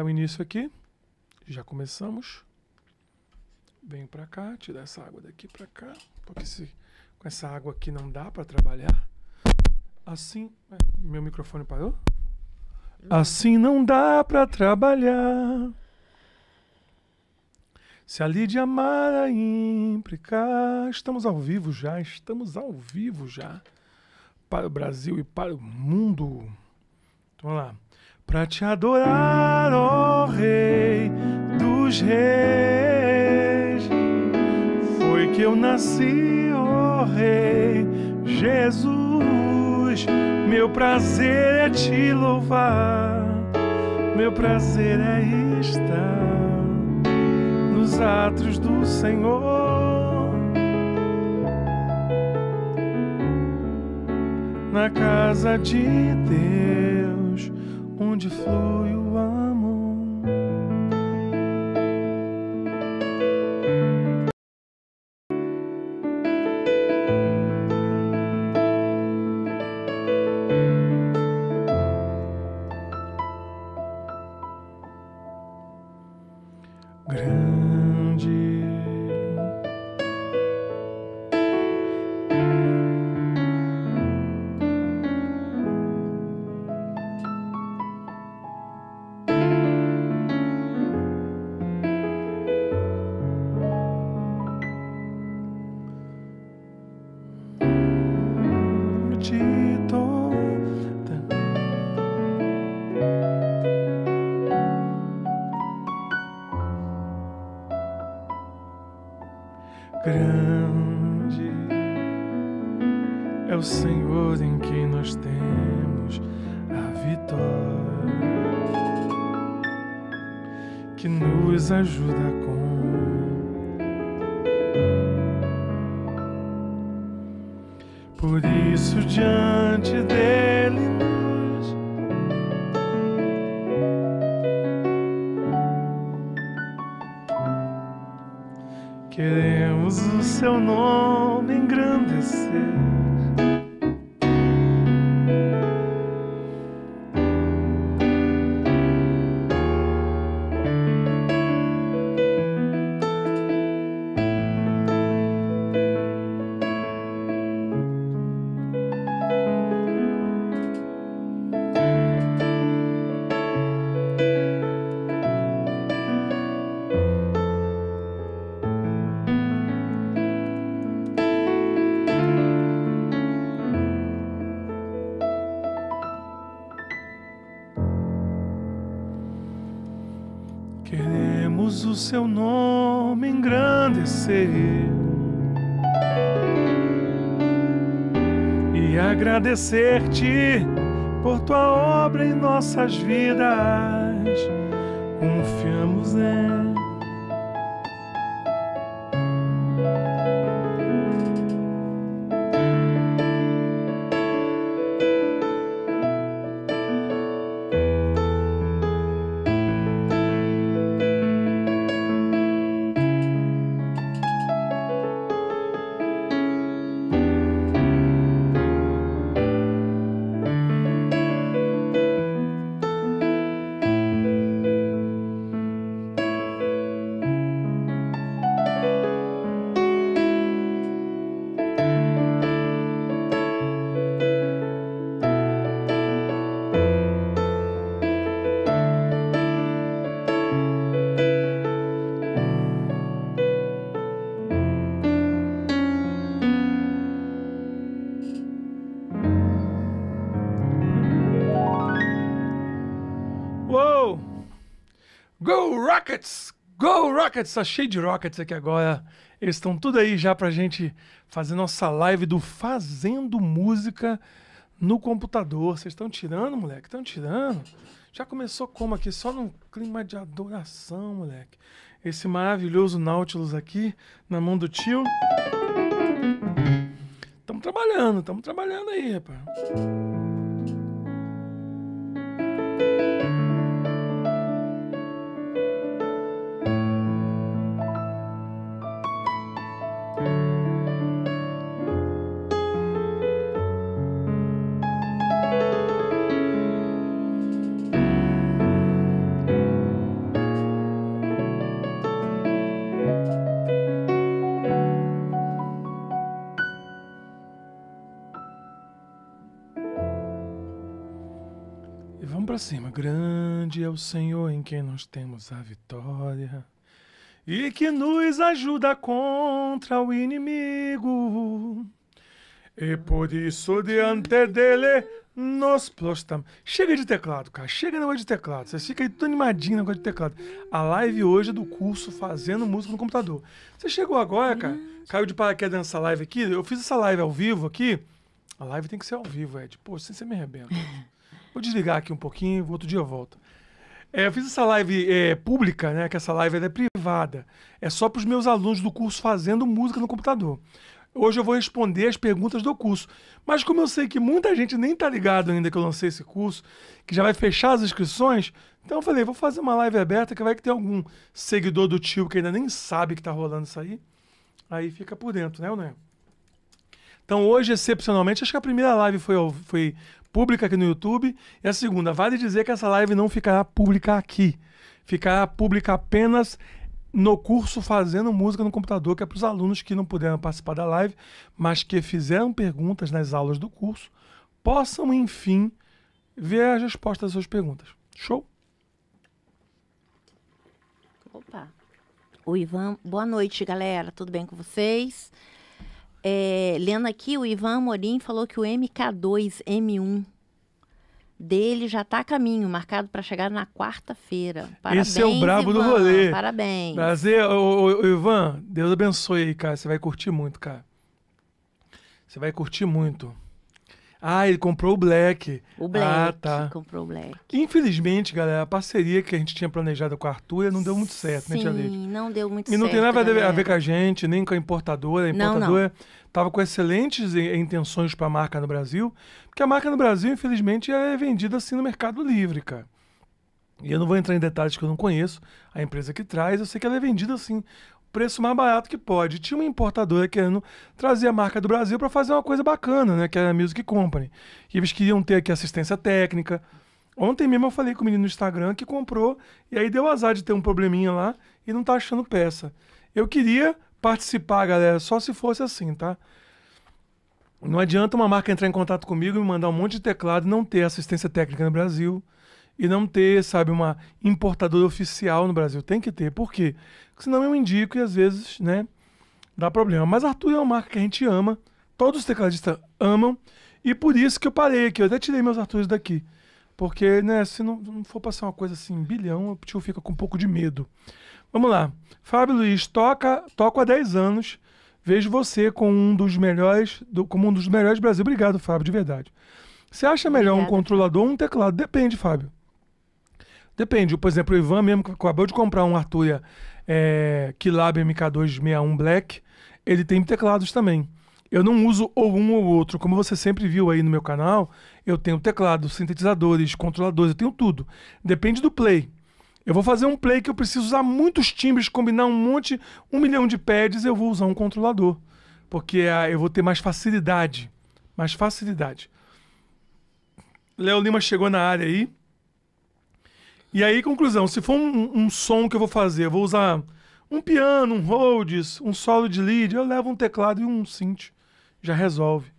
dar tá início aqui. Já começamos. Venho para cá, tirar essa água daqui para cá, porque se, com essa água aqui não dá para trabalhar. Assim, é, meu microfone parou? Assim não dá para trabalhar. Se a Lídia Mara implicar, estamos ao vivo já, estamos ao vivo já. Para o Brasil e para o mundo. Então, vamos lá para te adorar, ó oh Rei dos Reis. Foi que eu nasci, ó oh Rei Jesus. Meu prazer é te louvar, meu prazer é estar nos atos do Senhor. Na casa de Deus onde flui Queremos o seu nome engrandecer. agradecer-te por tua obra em nossas vidas. Confiamos em Rockets, tá cheio de Rockets aqui agora. Eles estão tudo aí já pra gente fazer nossa live do Fazendo Música no computador. Vocês estão tirando, moleque? Estão tirando? Já começou como aqui? Só num clima de adoração, moleque. Esse maravilhoso Nautilus aqui na mão do tio. Estamos trabalhando, estamos trabalhando aí, rapaz. o Senhor em quem nós temos a vitória e que nos ajuda contra o inimigo. E por isso diante dele nos prostamos. Chega de teclado, cara. Chega negócio de teclado. Você fica aí tudo animadinho negócio de teclado. A live hoje é do curso Fazendo Música no Computador. Você chegou agora, cara. Caiu de paraquedas nessa live aqui. Eu fiz essa live ao vivo aqui. A live tem que ser ao vivo, Ed. Pô, assim você me arrebenta. Vou desligar aqui um pouquinho, outro dia eu volto. É, eu fiz essa live é, pública, né? Que essa live é privada. É só para os meus alunos do curso Fazendo Música no Computador. Hoje eu vou responder as perguntas do curso. Mas como eu sei que muita gente nem tá ligado ainda que eu lancei esse curso, que já vai fechar as inscrições, então eu falei, vou fazer uma live aberta que vai que tem algum seguidor do tio que ainda nem sabe que tá rolando isso aí. Aí fica por dentro, né, ou não é? Então hoje, excepcionalmente, acho que a primeira live foi, foi pública aqui no YouTube. E a segunda, vale dizer que essa live não ficará pública aqui. Ficará pública apenas no curso Fazendo Música no Computador, que é para os alunos que não puderam participar da live, mas que fizeram perguntas nas aulas do curso, possam, enfim, ver as respostas às suas perguntas. Show? Opa! O Ivan, boa noite, galera. Tudo bem com vocês? É, lendo aqui, o Ivan Amorim falou que o MK2 M1 dele já está a caminho, marcado para chegar na quarta-feira. Parabéns, Esse é o brabo Ivan, do rolê. Parabéns. Prazer, ô, ô, Ivan. Deus abençoe aí, cara. Você vai curtir muito, cara. Você vai curtir muito. Ah, ele comprou o Black. O ah, Black. Ah, tá. comprou o Black. Infelizmente, galera, a parceria que a gente tinha planejado com a Arthur não deu muito certo, Sim, né, Tia Sim, não deu muito e certo. E não tem nada galera. a ver, com a gente, nem com a importadora. A importadora estava com excelentes intenções para a marca no Brasil, porque a marca no Brasil, infelizmente, é vendida assim no Mercado Livre, cara. E eu não vou entrar em detalhes que eu não conheço. A empresa que traz, eu sei que ela é vendida assim preço mais barato que pode. Tinha uma importadora querendo trazer a marca do Brasil para fazer uma coisa bacana, né? Que era a Music Company. E eles queriam ter aqui assistência técnica. Ontem mesmo eu falei com o menino no Instagram que comprou e aí deu azar de ter um probleminha lá e não tá achando peça. Eu queria participar, galera, só se fosse assim, tá? Não adianta uma marca entrar em contato comigo e me mandar um monte de teclado e não ter assistência técnica no Brasil e não ter, sabe, uma importadora oficial no Brasil. Tem que ter, por quê? Porque senão eu indico e às vezes, né, dá problema. Mas Arthur é uma marca que a gente ama, todos os tecladistas amam, e por isso que eu parei aqui, eu até tirei meus Arthurs daqui. Porque, né, se não, não for passar uma coisa assim, bilhão, o tio fica com um pouco de medo. Vamos lá. Fábio Luiz, toca, toco há 10 anos. Vejo você com um dos melhores, do, como um dos melhores do Brasil. Obrigado, Fábio, de verdade. Você acha melhor Obrigada. um controlador ou um teclado? Depende, Fábio. Depende. Por exemplo, o Ivan mesmo que acabou de comprar um Arturia é, eh, Kilab MK261 Black. Ele tem teclados também. Eu não uso ou um ou outro. Como você sempre viu aí no meu canal, eu tenho teclados, sintetizadores, controladores, eu tenho tudo. Depende do play. Eu vou fazer um play que eu preciso usar muitos timbres, combinar um monte, um milhão de pads, eu vou usar um controlador. Porque ah, eu vou ter mais facilidade. Mais facilidade. Léo Lima chegou na área aí. E aí, conclusão, se for um, um, som que eu vou fazer, eu vou usar um piano, um Rhodes, um solo de lead, eu levo um teclado e um synth, já resolve.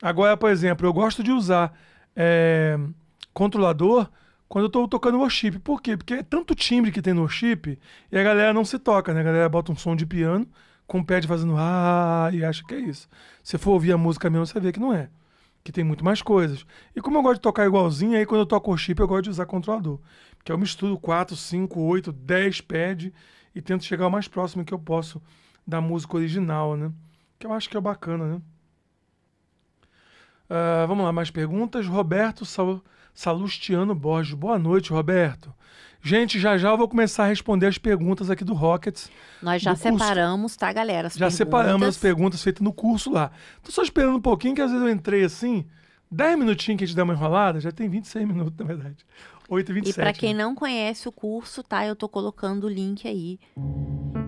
Agora, por exemplo, eu gosto de usar é, controlador quando eu estou tocando worship. Por quê? Porque é tanto timbre que tem no worship e a galera não se toca, né? A galera bota um som de piano com o pad fazendo ah, ah, ah e acha que é isso. Se for ouvir a música mesmo, você vê que não é. Que tem muito mais coisas. E como eu gosto de tocar igualzinho, aí quando eu toco worship, eu gosto de usar controlador que eu misturo 4, 5, 8, 10 pads e tento chegar o mais próximo que eu posso da música original, né? Que eu acho que é bacana, né? Uh, vamos lá, mais perguntas. Roberto Sal Salustiano Borges. Boa noite, Roberto. Gente, já já eu vou começar a responder as perguntas aqui do Rockets. Nós já separamos, tá, galera? já perguntas. separamos as perguntas feitas no curso lá. Tô só esperando um pouquinho, que às vezes eu entrei assim, 10 minutinhos que a gente dá uma enrolada, já tem 26 minutos, na verdade. 8 e 27. E para né? quem né? não conhece o curso, tá? Eu tô colocando o link aí.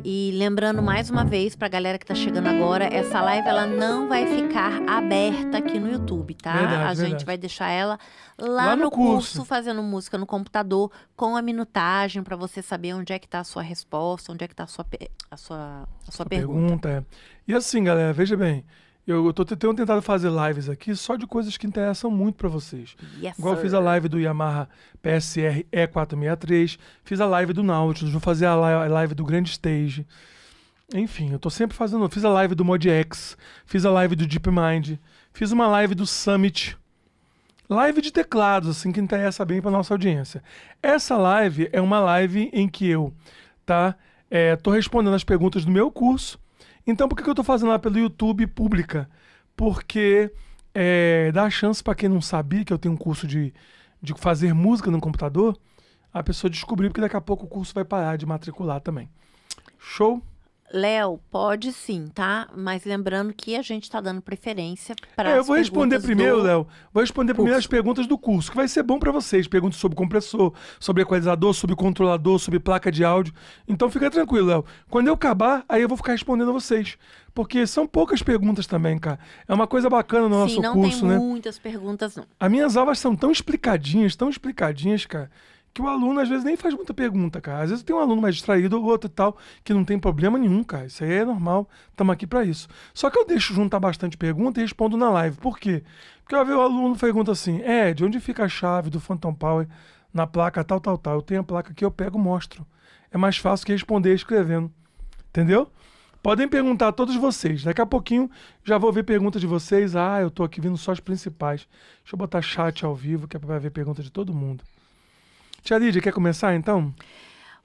E lembrando mais uma vez pra galera que tá chegando agora, essa live ela não vai ficar aberta aqui no YouTube, tá? Verdade, a verdade. gente vai deixar ela lá, lá no, no curso. curso. fazendo música no computador com a minutagem para você saber onde é que tá a sua resposta, onde é que tá a sua a sua, a sua, a pergunta. pergunta. É. E assim, galera, veja bem, eu, eu tô, tenho tentado fazer lives aqui só de coisas que interessam muito para vocês. Yes, Igual eu fiz a live do Yamaha PSR E463, fiz a live do Nautilus, vou fazer a live do Grand Stage. Enfim, eu tô sempre fazendo. Fiz a live do Mod X, fiz a live do Deep Mind, fiz uma live do Summit. Live de teclados, assim, que interessa bem para nossa audiência. Essa live é uma live em que eu, tá? É, tô respondendo as perguntas do meu curso então por que, que eu estou fazendo lá pelo YouTube pública? Porque é, dá a chance para quem não sabia que eu tenho um curso de, de fazer música no computador, a pessoa descobrir, porque daqui a pouco o curso vai parar de matricular também. Show? Léo, pode sim, tá? Mas lembrando que a gente está dando preferência para. É, eu vou responder primeiro, Léo. Vou responder curso. primeiro as perguntas do curso, que vai ser bom para vocês. Perguntas sobre compressor, sobre equalizador, sobre controlador, sobre placa de áudio. Então fica tranquilo, Léo. Quando eu acabar, aí eu vou ficar respondendo a vocês. Porque são poucas perguntas também, cara. É uma coisa bacana no sim, nosso curso, né? Sim, não tem muitas perguntas, não. As minhas aulas são tão explicadinhas, tão explicadinhas, cara que o aluno às vezes nem faz muita pergunta, cara. Às vezes tem um aluno mais distraído ou outro e tal, que não tem problema nenhum, cara. Isso aí é normal, estamos aqui para isso. Só que eu deixo juntar bastante pergunta e respondo na live. Por quê? Porque eu vejo o aluno pergunta assim: é, de onde fica a chave do Phantom Power na placa tal, tal, tal? Eu tenho a placa aqui, eu pego mostro. É mais fácil que responder escrevendo. Entendeu? Podem perguntar a todos vocês. Daqui a pouquinho já vou ver perguntas de vocês. Ah, eu estou aqui vindo só as principais. Deixa eu botar chat ao vivo, que é para ver pergunta de todo mundo. Tia Lídia, quer começar então?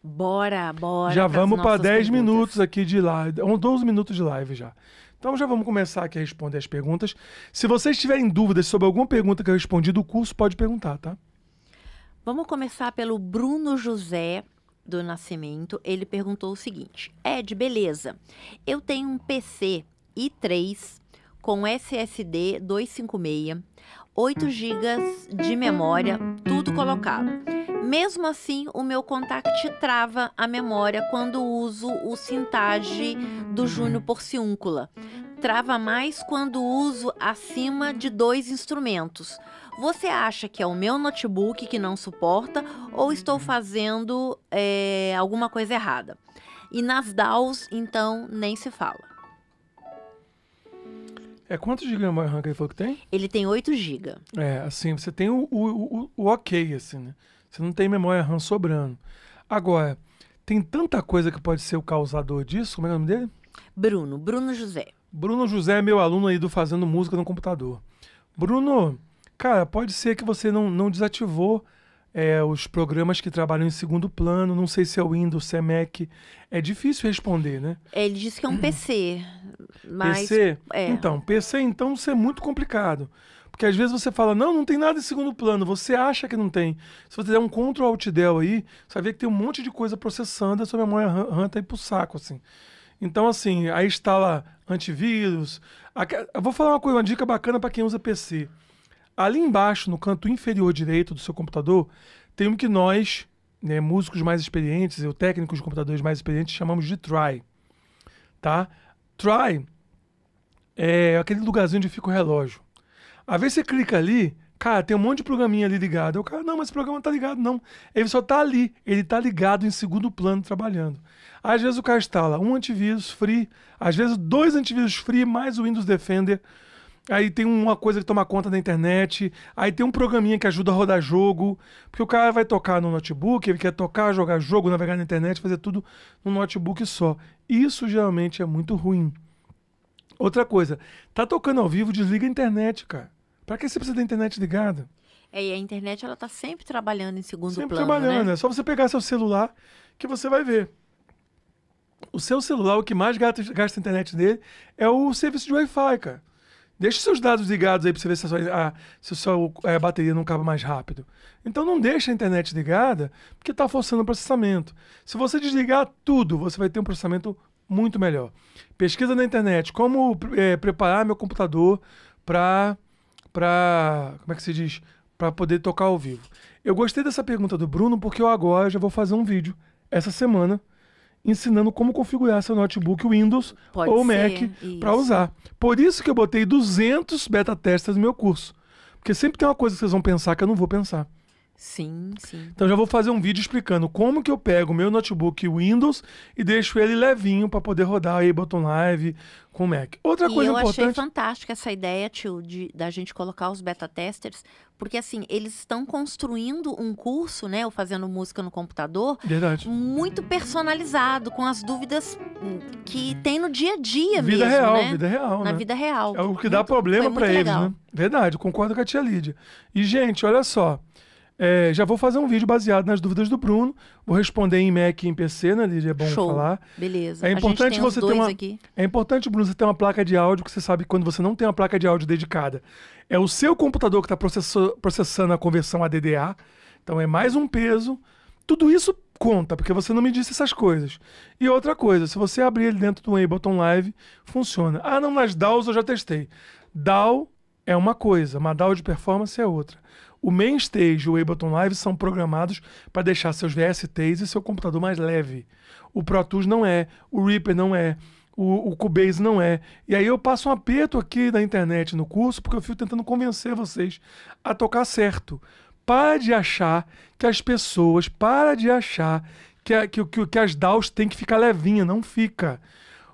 Bora, bora. Já vamos para 10 perguntas. minutos aqui de live, 12 minutos de live já. Então já vamos começar aqui a responder as perguntas. Se vocês tiverem dúvidas sobre alguma pergunta que eu respondi do curso, pode perguntar, tá? Vamos começar pelo Bruno José do Nascimento. Ele perguntou o seguinte: Ed, beleza. Eu tenho um PC i3 com SSD 256, 8 GB de memória, tudo colocado. Mesmo assim, o meu contact trava a memória quando uso o Sintage do uhum. Júnior Porciúncula. Trava mais quando uso acima de dois instrumentos. Você acha que é o meu notebook que não suporta ou estou fazendo é, alguma coisa errada? E nas DAOs, então, nem se fala. É quantos GB o RAM que ele falou que tem? Ele tem 8 GB. É, assim, você tem o, o, o, o ok, assim, né? Você não tem memória RAM sobrando. Agora, tem tanta coisa que pode ser o causador disso. Como é o nome dele? Bruno, Bruno José. Bruno José é meu aluno aí do Fazendo Música no Computador. Bruno, cara, pode ser que você não, não desativou é, os programas que trabalham em segundo plano, não sei se é o Windows, se é Mac. É difícil responder, né? É, ele disse que é um PC, mas... PC? É. Então, PC então ser é muito complicado. Porque às vezes você fala, não, não tem nada em segundo plano, você acha que não tem. Se você der um Ctrl Alt Del aí, você vai ver que tem um monte de coisa processando, a sua memória RAM tá aí pro saco, assim. Então, assim, aí instala antivírus. Eu vou falar uma coisa, uma dica bacana para quem usa PC. Ali embaixo, no canto inferior direito do seu computador, tem um que nós, né, músicos mais experientes, eu técnicos de computadores mais experientes, chamamos de try. Tá? Try é aquele lugarzinho onde fica o relógio. Às vezes você clica ali, cara, tem um monte de programinha ali ligado. O cara, não, mas esse programa não tá ligado, não. Ele só tá ali, ele tá ligado em segundo plano trabalhando. Às vezes o cara instala um antivírus free, às vezes dois antivírus free mais o Windows Defender. Aí tem uma coisa que toma conta da internet, aí tem um programinha que ajuda a rodar jogo, porque o cara vai tocar no notebook, ele quer tocar, jogar jogo, navegar na internet, fazer tudo no notebook só. Isso geralmente é muito ruim. Outra coisa, tá tocando ao vivo, desliga a internet, cara. Para que você precisa da internet ligada? É, e a internet ela tá sempre trabalhando em segundo sempre plano. Sempre trabalhando, né? é só você pegar seu celular que você vai ver. O seu celular, o que mais gasta, gasta a internet dele é o serviço de Wi-Fi, cara. Deixa seus dados ligados aí para você ver se a sua, a, se a, sua, a é, bateria não acaba mais rápido. Então não deixa a internet ligada, porque está forçando o processamento. Se você desligar tudo, você vai ter um processamento muito melhor. Pesquisa na internet como é, preparar meu computador para para como é que se diz, para poder tocar ao vivo. Eu gostei dessa pergunta do Bruno porque eu agora já vou fazer um vídeo essa semana ensinando como configurar seu notebook Windows Pode ou ser, Mac para usar. Por isso que eu botei 200 beta testes no meu curso. Porque sempre tem uma coisa que vocês vão pensar que eu não vou pensar. Sim, sim. Então já vou fazer um vídeo explicando como que eu pego o meu notebook Windows e deixo ele levinho para poder rodar aí Ableton Live com o Mac. Outra e coisa eu importante... eu achei fantástica essa ideia, tio, de, da gente colocar os beta testers, porque assim, eles estão construindo um curso, né, ou fazendo música no computador, Verdade. muito personalizado, com as dúvidas hum, que tem no dia a dia vida mesmo, real, né? Vida real, Na né? vida real. É o que dá muito, problema para eles, né? Verdade, concordo com a tia Lídia. E gente, olha só, é, já vou fazer um vídeo baseado nas dúvidas do Bruno. Vou responder em Mac e em PC, né, Lídia? É bom Show. falar. Beleza. É importante você ter uma. Aqui. É importante, Bruno, você ter uma placa de áudio, que você sabe que quando você não tem uma placa de áudio dedicada, é o seu computador que está processando a conversão a DDA. Então é mais um peso. Tudo isso conta, porque você não me disse essas coisas. E outra coisa, se você abrir ele dentro do Ableton Live, funciona. Ah, não, nas DAOs eu já testei. DAO é uma coisa, uma DAO de performance é outra. O Main Stage e o Ableton Live são programados para deixar seus VSTs e seu computador mais leve. O Pro Tools não é, o Reaper não é, o, o Cubase não é. E aí eu passo um aperto aqui na internet, no curso, porque eu fico tentando convencer vocês a tocar certo. Para de achar que as pessoas, para de achar que, a, que, que, que as DAOs têm que ficar levinha. Não fica.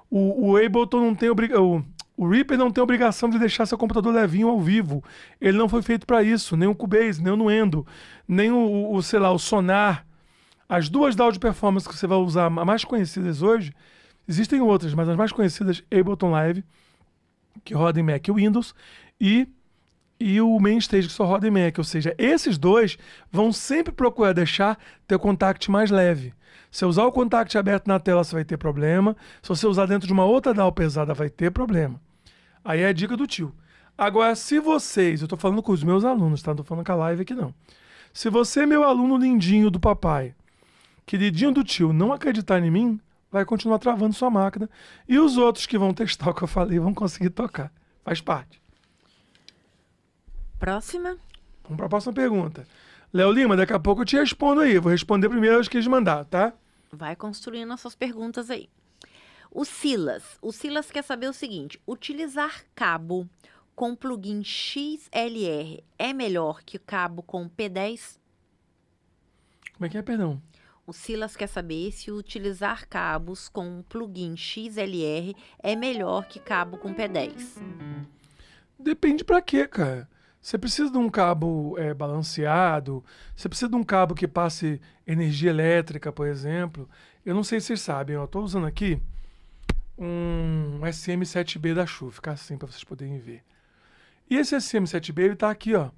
O, o Ableton não tem obrigação o Reaper não tem obrigação de deixar seu computador levinho ao vivo. Ele não foi feito para isso. Nem o Cubase, nem o Nuendo, nem o, o, sei lá, o Sonar. As duas da Audio Performance que você vai usar, mais conhecidas hoje, existem outras, mas as mais conhecidas, Ableton Live, que roda em Mac e Windows, e e o main stage que só roda em Mac. Ou seja, esses dois vão sempre procurar deixar teu contact mais leve. Se usar o contact aberto na tela, você vai ter problema. Se você usar dentro de uma outra DAW pesada, vai ter problema. Aí é a dica do tio. Agora, se vocês, eu estou falando com os meus alunos, tá? Não tô falando com a live aqui não. Se você meu aluno lindinho do papai, queridinho do tio, não acreditar em mim, vai continuar travando sua máquina. E os outros que vão testar o que eu falei vão conseguir tocar. Faz parte próxima? Vamos para a próxima pergunta. Léo Lima, daqui a pouco eu te respondo aí. Vou responder primeiro as que eles mandaram, tá? Vai construindo as suas perguntas aí. O Silas. O Silas quer saber o seguinte: utilizar cabo com plugin XLR é melhor que cabo com P10? Como é que é, perdão? O Silas quer saber se utilizar cabos com plugin XLR é melhor que cabo com P10. Depende para quê, cara. Você precisa de um cabo é, balanceado, você precisa de um cabo que passe energia elétrica, por exemplo. Eu não sei se vocês sabem, eu estou usando aqui um SM7B da Chu, ficar assim para vocês poderem ver. E esse SM7B ele tá aqui, ó,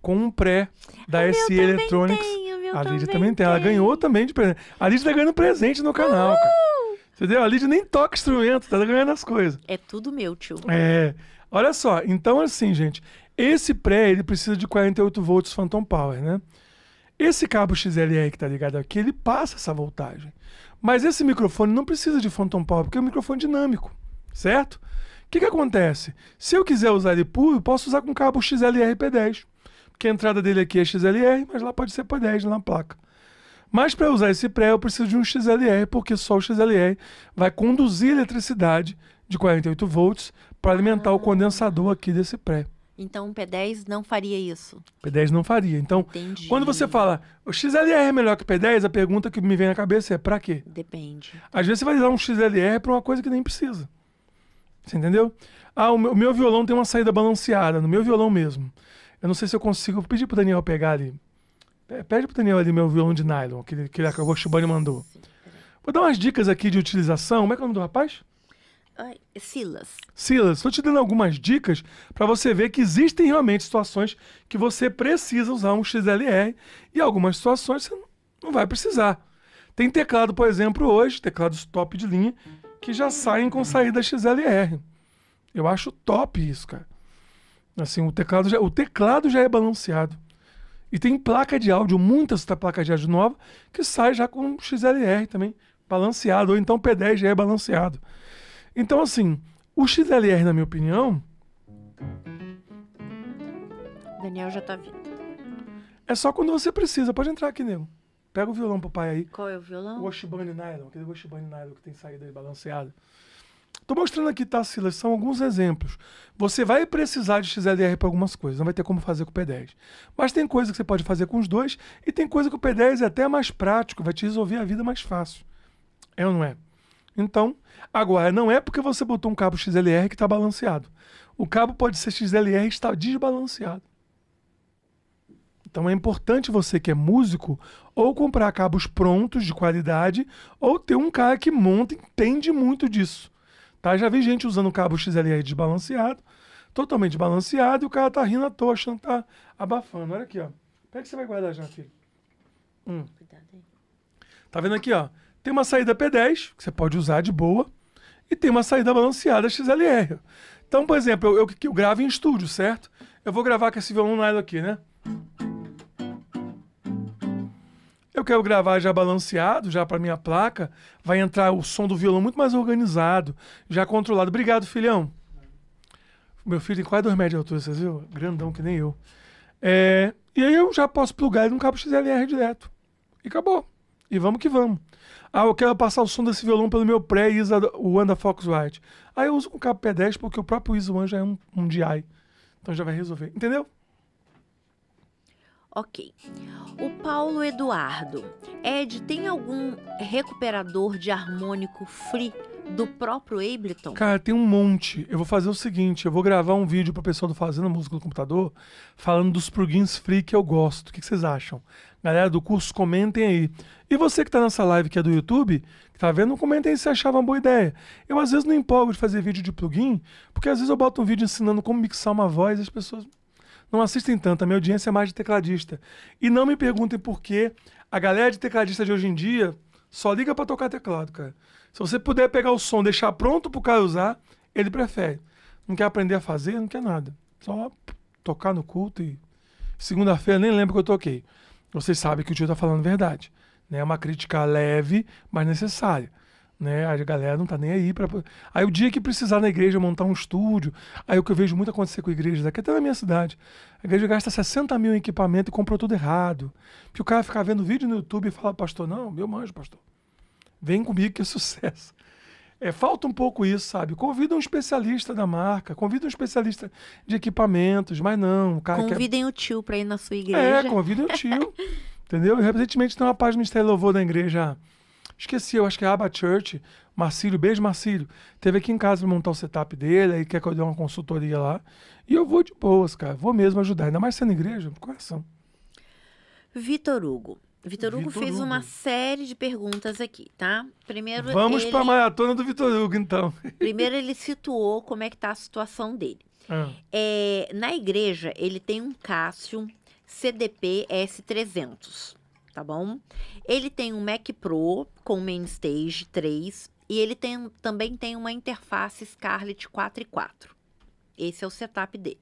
com um pré da ah, SE Electronics. Tenho, a Lídia também tem. Ela ganhou também de presente. A Lídia tá ganhando presente no canal, cara. Entendeu? A Lídia nem toca instrumento, tá ganhando as coisas. É tudo meu, tio. É. Olha só, então assim, gente, esse pré, ele precisa de 48 volts Phantom Power, né? Esse cabo XLR que tá ligado aqui, ele passa essa voltagem. Mas esse microfone não precisa de Phantom Power, porque é um microfone dinâmico, certo? O que, que acontece? Se eu quiser usar ele puro, eu posso usar com cabo XLR P10. Porque a entrada dele aqui é XLR, mas lá pode ser P10 na placa. Mas para usar esse pré, eu preciso de um XLR, porque só o XLR vai conduzir eletricidade de 48 volts para alimentar o ah. condensador aqui desse pré. Então o P10 não faria isso. P10 não faria. Então, Entendi. quando você fala o XLR é melhor que o P10, a pergunta que me vem na cabeça é para quê? Depende. Às vezes você vai usar um XLR para uma coisa que nem precisa. Você entendeu? Ah, o meu, o meu, violão tem uma saída balanceada, no meu violão mesmo. Eu não sei se eu consigo. pedir para pro Daniel pegar ali. É, pede pro Daniel ali meu violão de nylon, que, que ele acabou, o e mandou. Vou dar umas dicas aqui de utilização. Como é que é o nome do rapaz? Silas. Silas, estou te dando algumas dicas para você ver que existem realmente situações que você precisa usar um XLR e algumas situações você não vai precisar. Tem teclado, por exemplo, hoje, teclados top de linha, que já saem com saída XLR. Eu acho top isso, cara. Assim, o teclado já, o teclado já é balanceado. E tem placa de áudio, muitas placas de áudio nova, que sai já com XLR também, balanceado, ou então P10 já é balanceado. Então, assim, o XLR, na minha opinião. Daniel já tá vindo. É só quando você precisa. Pode entrar aqui, nego. Pega o violão pro pai aí. Qual é o violão? O Oshibani Nylon, aquele Oshibani Nylon que tem saída aí balanceada. Tô mostrando aqui, tá, Sila? São alguns exemplos. Você vai precisar de XLR para algumas coisas, não vai ter como fazer com o P10. Mas tem coisa que você pode fazer com os dois, e tem coisa que o P10 é até mais prático, vai te resolver a vida mais fácil. É ou não é? Então, agora, não é porque você botou um cabo XLR que está balanceado. O cabo pode ser XLR e está desbalanceado. Então é importante você que é músico ou comprar cabos prontos de qualidade ou ter um cara que monta, entende muito disso. Tá? Já vi gente usando cabo XLR desbalanceado, totalmente balanceado, e o cara tá rindo à toa, achando que tá abafando. Olha aqui, ó. Pega que você vai guardar já, filho. Hum. Tá vendo aqui, ó? Tem uma saída P10, que você pode usar de boa, e tem uma saída balanceada XLR. Então, por exemplo, eu, eu, eu gravo em estúdio, certo? Eu vou gravar com esse violão nylon aqui, né? Eu quero gravar já balanceado, já para minha placa. Vai entrar o som do violão muito mais organizado, já controlado. Obrigado, filhão. Meu filho tem quase dois metros de altura, vocês viram? Grandão que nem eu. É... E aí eu já posso plugar ele num cabo XLR direto. E acabou. E vamos que vamos. Ah, eu quero passar o som desse violão pelo meu pré-ISA One da White. Aí ah, eu uso com cabo P10 porque o próprio iso One já é um, um DI. Então já vai resolver. Entendeu? Ok. O Paulo Eduardo. Ed, tem algum recuperador de harmônico free do próprio Ableton? Cara, tem um monte. Eu vou fazer o seguinte: eu vou gravar um vídeo para o pessoal do fazendo Música do Computador falando dos plugins free que eu gosto. O que vocês acham? Galera do curso, comentem aí. E você que está nessa live que é do YouTube, que está vendo, comentem aí se achava uma boa ideia. Eu às vezes não empolgo de fazer vídeo de plugin, porque às vezes eu boto um vídeo ensinando como mixar uma voz e as pessoas não assistem tanto. A minha audiência é mais de tecladista. E não me perguntem por que a galera de tecladista de hoje em dia só liga para tocar teclado, cara. Se você puder pegar o som, deixar pronto para o cara usar, ele prefere. Não quer aprender a fazer, não quer nada. Só tocar no culto e segunda-feira nem lembro que eu toquei vocês sabem que o tio está falando verdade. Né? É né? uma crítica leve, mas necessária. Né? A galera não tá nem aí para. Aí o dia que precisar na igreja montar um estúdio, aí o que eu vejo muito acontecer com igrejas aqui, até na minha cidade. A igreja gasta 60 mil em equipamento e comprou tudo errado. Porque o cara fica vendo vídeo no YouTube e fala, pastor, não, meu manjo, pastor. Vem comigo que é sucesso. É, falta um pouco isso, sabe? Convida um especialista da marca, convida um especialista de equipamentos, mas não. O cara Convidem quer... o tio para ir na sua igreja. É, convidem o tio. entendeu? E recentemente tem uma página no Instagram Louvor da igreja. Esqueci, eu acho que é a Aba Church. Marcílio, beijo, Marcílio. Teve aqui em casa pra montar o setup dele, aí quer que eu dê uma consultoria lá. E eu vou de boas, cara. Vou mesmo ajudar, ainda mais sendo igreja, coração. Vitor Hugo, Vitor Hugo fez uma série de perguntas aqui, tá? Primeiro Vamos ele... para a maratona do Vitor Hugo, então. Primeiro ele situou como é que tá a situação dele. Ah. É, na igreja, ele tem um Cássio CDP S300, tá bom? Ele tem um Mac Pro com Mainstage 3 e ele tem, também tem uma interface Scarlett 4 e 4. Esse é o setup dele.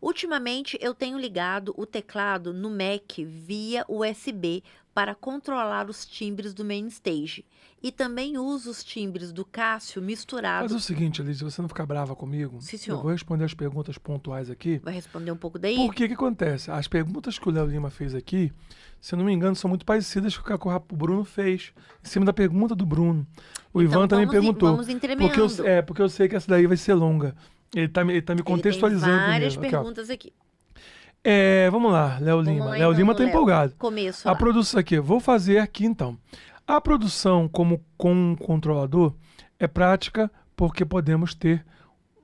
Ultimamente eu tenho ligado o teclado no Mac via USB para controlar os timbres do Mainstage e também uso os timbres do Cássio é misturados. Mas o seguinte, Alice, se você não ficar brava comigo, Sim, senhor. eu vou responder as perguntas pontuais aqui. Vai responder um pouco daí? Porque o que acontece? As perguntas que o Léo Lima fez aqui, se eu não me engano, são muito parecidas com o que o Bruno fez, em cima da pergunta do Bruno. O então, Ivan também vamos, perguntou. Vamos porque eu, é, porque eu sei que essa daí vai ser longa. Ele está ele tá me contextualizando. Tá ele tem várias mesmo. perguntas aqui. É, vamos lá, Léo Lima. Léo então, Lima está empolgado. Começo. A lá. produção aqui, vou fazer aqui então. A produção como com um controlador é prática porque podemos ter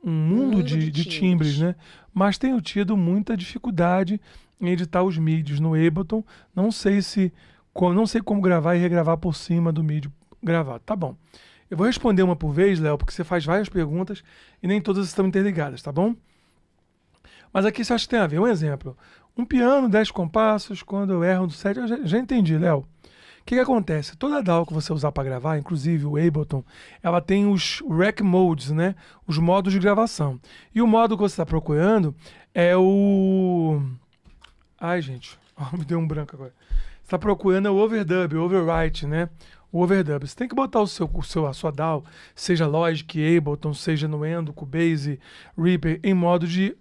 um mundo, um mundo de, de, de timbres. timbres, né? Mas tenho tido muita dificuldade em editar os mídios no Ableton. Não sei se não sei como gravar e regravar por cima do mídio gravar. Tá bom. Eu vou responder uma por vez, Léo, porque você faz várias perguntas e nem todas estão interligadas, tá bom? Mas aqui você acha que tem a ver. Um exemplo. Um piano, 10 compassos, quando eu erro do 7, eu já, já entendi, Léo. O que, que, acontece? Toda DAW que você usar para gravar, inclusive o Ableton, ela tem os rack modes, né? Os modos de gravação. E o modo que você está procurando é o. Ai, gente, oh, me deu um branco agora. Você está procurando o overdub, o overwrite, né? o overdub. Você tem que botar o seu, o seu, a sua DAW, seja Logic, Ableton, seja Nuendo, Cubase, Reaper, em modo de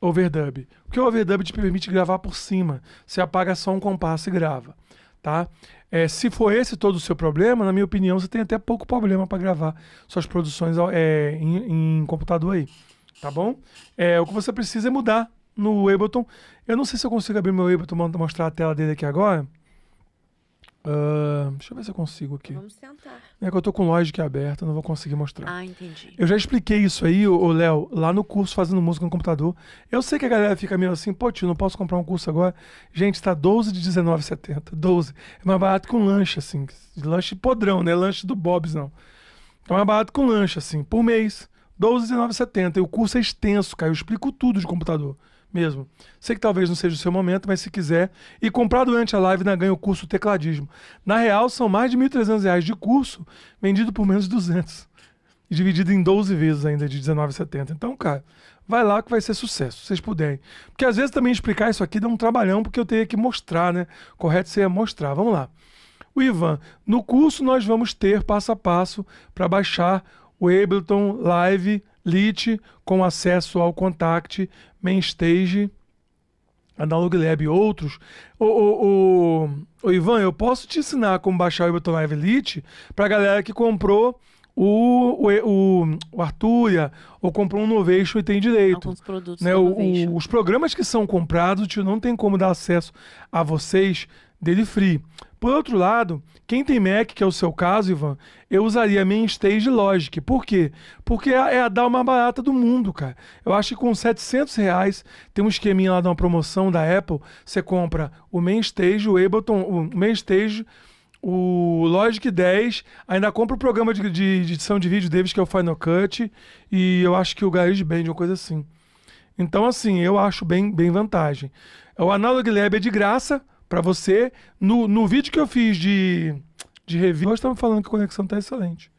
overdub. Porque o overdub te permite gravar por cima. Você apaga só um compasso e grava. Tá? É, se for esse todo o seu problema, na minha opinião, você tem até pouco problema para gravar suas produções é, em, em, computador aí. Tá bom? É, o que você precisa é mudar no Ableton. Eu não sei se eu consigo abrir meu Ableton mostrar a tela dele aqui agora. Uh, deixa eu ver se eu consigo aqui. Vamos tentar. É que eu tô com Logic aberta, não vou conseguir mostrar. Ah, entendi. Eu já expliquei isso aí, o Léo, lá no curso Fazendo Música no Computador. Eu sei que a galera fica meio assim, pô, tio, não posso comprar um curso agora. Gente, tá 12 de 19,70. 12. É mais barato que um lanche, assim. Lanche podrão, né? Lanche do Bob's, não. É mais barato que um lanche, assim, por mês. 12,19,70. E o curso é extenso, cara. Eu explico tudo de computador mesmo. Sei que talvez não seja o seu momento, mas se quiser. E comprar durante a live na né, Ganha o Curso Tecladismo. Na real, são mais de R$ 1.300 de curso vendido por menos de 200. Dividido em 12 vezes ainda, de 19,70. Então, cara, vai lá que vai ser sucesso, se vocês puderem. Porque às vezes também explicar isso aqui dá um trabalhão, porque eu teria que mostrar, né? Correto seria mostrar. Vamos lá. O Ivan, no curso nós vamos ter passo a passo para baixar o Ableton Live Lite, com acesso ao Contact, Mainstage, Analog Lab e outros. O Ivan, eu posso te ensinar como baixar o Ableton Live Lite a galera que comprou o, o, o, o Arturia ou comprou um Novation e tem direito. Alguns produtos né? O, o, os programas que são comprados, tio, não tem como dar acesso a vocês dele free. Por outro lado, quem tem Mac, que é o seu caso, Ivan, eu usaria Mainstage Logic. Por quê? Porque é, é a DAO mais barata do mundo, cara. Eu acho que com 700 reais, tem um esqueminha lá de uma promoção da Apple, você compra o Mainstage, o Ableton, o Mainstage, o Logic 10, ainda compra o programa de, de, de edição de vídeo deles, que é o Final Cut, e eu acho que o GarageBand, uma coisa assim. Então, assim, eu acho bem, bem vantagem. O Analog Lab é de graça, para você. No, no vídeo que eu fiz de, de review, nós estamos falando que a conexão tá excelente.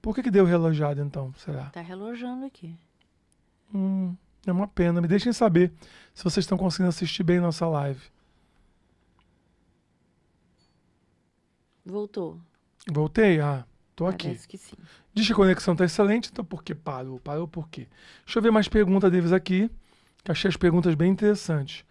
Por que, que deu relojado então, será? Tá relojando aqui. Hum, é uma pena. Me deixem saber se vocês estão conseguindo assistir bem nossa live. Voltou. Voltei? Ah, tô Parece aqui. Parece que sim. Diz que a conexão tá excelente, então por que parou? Parou por quê? Deixa eu ver mais perguntas deles aqui, que achei as perguntas bem interessantes.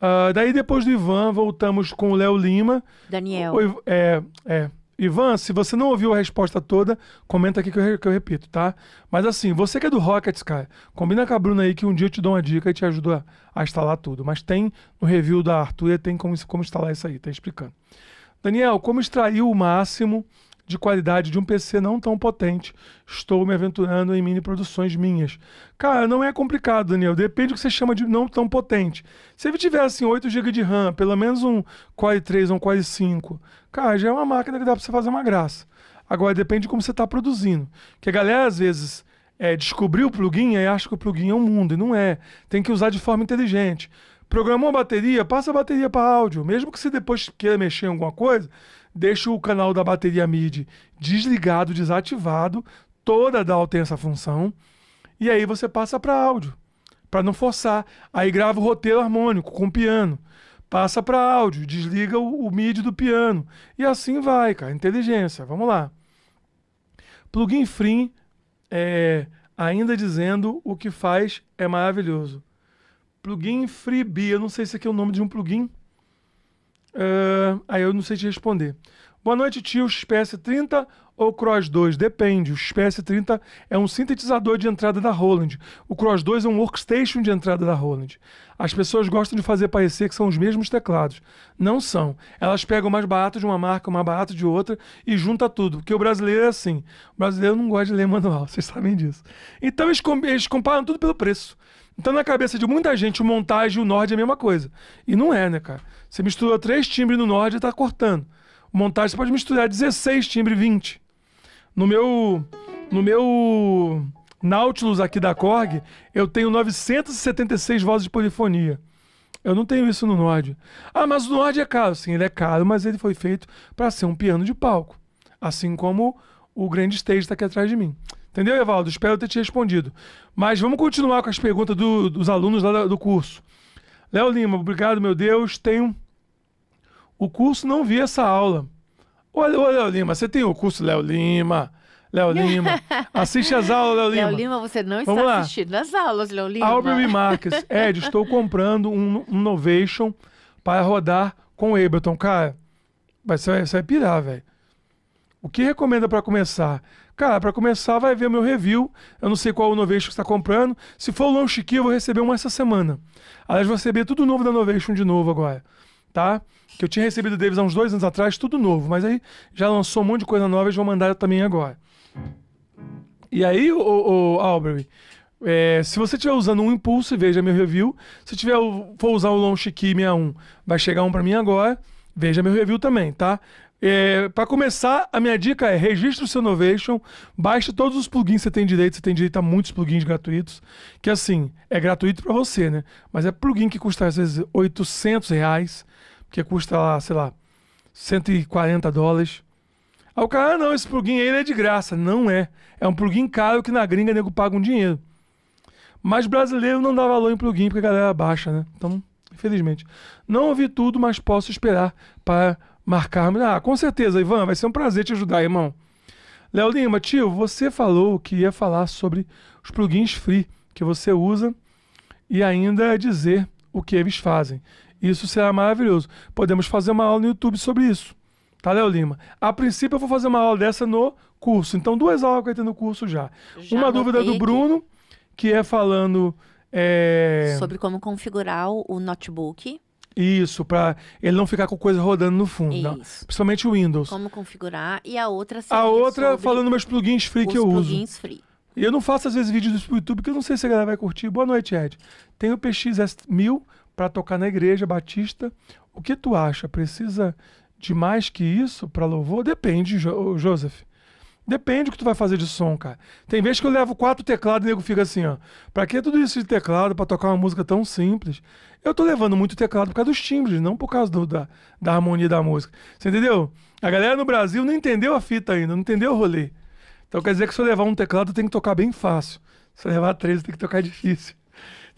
Uh, daí depois do Ivan, voltamos com o Léo Lima. Daniel. O, é, é. Ivan, se você não ouviu a resposta toda, comenta aqui que eu, que eu, repito, tá? Mas assim, você que é do Rockets, cara, combina com a Bruna aí que um dia eu te dou uma dica e te ajudo a, a instalar tudo. Mas tem no review da Arthur, tem como, como instalar isso aí, tá explicando. Daniel, como extrair o máximo de qualidade de um PC não tão potente. Estou me aventurando em mini produções minhas. Cara, não é complicado, Daniel. Depende do que você chama de não tão potente. Se ele tivesse assim, 8 GB de RAM, pelo menos um Core 3 ou um Core 5, cara, já é uma máquina que dá para você fazer uma graça. Agora, depende de como você está produzindo. Que a galera, às vezes, é, descobriu o plugin e acha que o plugin é um mundo, e não é. Tem que usar de forma inteligente. Programou a bateria, passa a bateria para áudio. Mesmo que você depois queira mexer em alguma coisa, deixa o canal da bateria MIDI desligado, desativado. Toda DAW tem essa função. E aí você passa para áudio, para não forçar. Aí grava o roteiro harmônico com piano. Passa para áudio, desliga o, o MIDI do piano. E assim vai, cara. Inteligência, vamos lá. Plugin Free é, ainda dizendo o que faz é maravilhoso. Plugin Freebie, Eu não sei se aqui é o nome de um plugin. Uh, aí eu não sei te responder. Boa noite, tio. XPS 30 ou Cross 2? Depende. O XPS 30 é um sintetizador de entrada da Roland. O Cross 2 é um workstation de entrada da Roland. As pessoas gostam de fazer parecer que são os mesmos teclados. Não são. Elas pegam mais barato de uma marca, mais barato de outra e junta tudo. Porque o brasileiro é assim. O brasileiro não gosta de ler manual, vocês sabem disso. Então eles, com eles comparam tudo pelo preço. Então, na cabeça de muita gente, o montagem e o Nord é a mesma coisa. E não é, né, cara? Você misturou três timbres no Nord e tá cortando. O montagem você pode misturar 16 timbres, 20. No meu. No meu. Nautilus aqui da Korg, eu tenho 976 vozes de polifonia. Eu não tenho isso no Nord. Ah, mas o Nord é caro. Sim, ele é caro, mas ele foi feito para ser um piano de palco. Assim como o grande stage está aqui atrás de mim. Entendeu, Evaldo? Espero ter te respondido. Mas vamos continuar com as perguntas do, dos alunos lá do curso. Léo Lima, obrigado, meu Deus. Tenho. O curso não vi essa aula. Ô, Léo Lima, você tem o curso Léo Lima? Léo Lima. Assiste as aulas, Léo Lima. Léo Lima, você não está Vamos assistindo lá. as aulas, Léo Lima. Albert Marques. Ed, estou comprando um, um Novation para rodar com o Ableton. Cara, vai, você, vai, você vai pirar, velho. O que recomenda para começar? Cara, para começar, vai ver meu review. Eu não sei qual o Novation está comprando. Se for o Launch Key, eu vou receber um essa semana. Aliás, vou receber tudo novo da Novation de novo agora. Tá? Que eu tinha recebido Davis há uns dois anos atrás, tudo novo. Mas aí já lançou um monte de coisa nova, e vão mandar também agora. E aí, o, o Albury, é, se você estiver usando um impulso, veja meu review. Se tiver, for usar o Launch Key 61, vai chegar um para mim agora. Veja meu review também, tá? É, para começar, a minha dica é registre o seu Novation, baixe todos os plugins que você tem direito, você tem direito a muitos plugins gratuitos, que assim, é gratuito para você, né? Mas é plugin que custa às vezes 800 reais, que custa lá, sei lá, 140 dólares. Aí o cara, ah, não, esse plugin aí é de graça. Não é. É um plugin caro que na gringa nego paga um dinheiro. Mas brasileiro não dá valor em plugin porque a galera baixa, né? Então, infelizmente. Não ouvi tudo, mas posso esperar para marcarmos. Ah, com certeza, Ivan, vai ser um prazer te ajudar, irmão. Léo Lima, tio, você falou que ia falar sobre os plugins free que você usa e ainda dizer o que eles fazem. Isso será maravilhoso. Podemos fazer uma aula no YouTube sobre isso. Tá, Léo Lima? A princípio eu vou fazer uma aula dessa no curso. Então, duas aulas que eu tenho no curso já. já uma dúvida do Bruno, que é falando. É... Sobre como configurar o notebook. Isso, para ele não ficar com coisa rodando no fundo. Né? Principalmente o Windows. Como configurar. E a outra A outra falando meus plugins free que eu plugins uso. plugins free. E eu não faço, às vezes, vídeos do YouTube, porque eu não sei se a galera vai curtir. Boa noite, Ed. Tem o PXS1000 para tocar na igreja batista. O que tu acha? Precisa de mais que isso para louvor? Depende, jo Joseph. Depende do que tu vai fazer de som, cara. Tem vezes que eu levo quatro teclados e o nego fica assim, ó. Pra que tudo isso de teclado pra tocar uma música tão simples? Eu tô levando muito teclado por causa dos timbres, não por causa do, da, da harmonia da música. Você entendeu? A galera no Brasil não entendeu a fita ainda, não entendeu o rolê. Então quer dizer que se eu levar um teclado, tem que tocar bem fácil. Se eu levar três, tem que tocar difícil.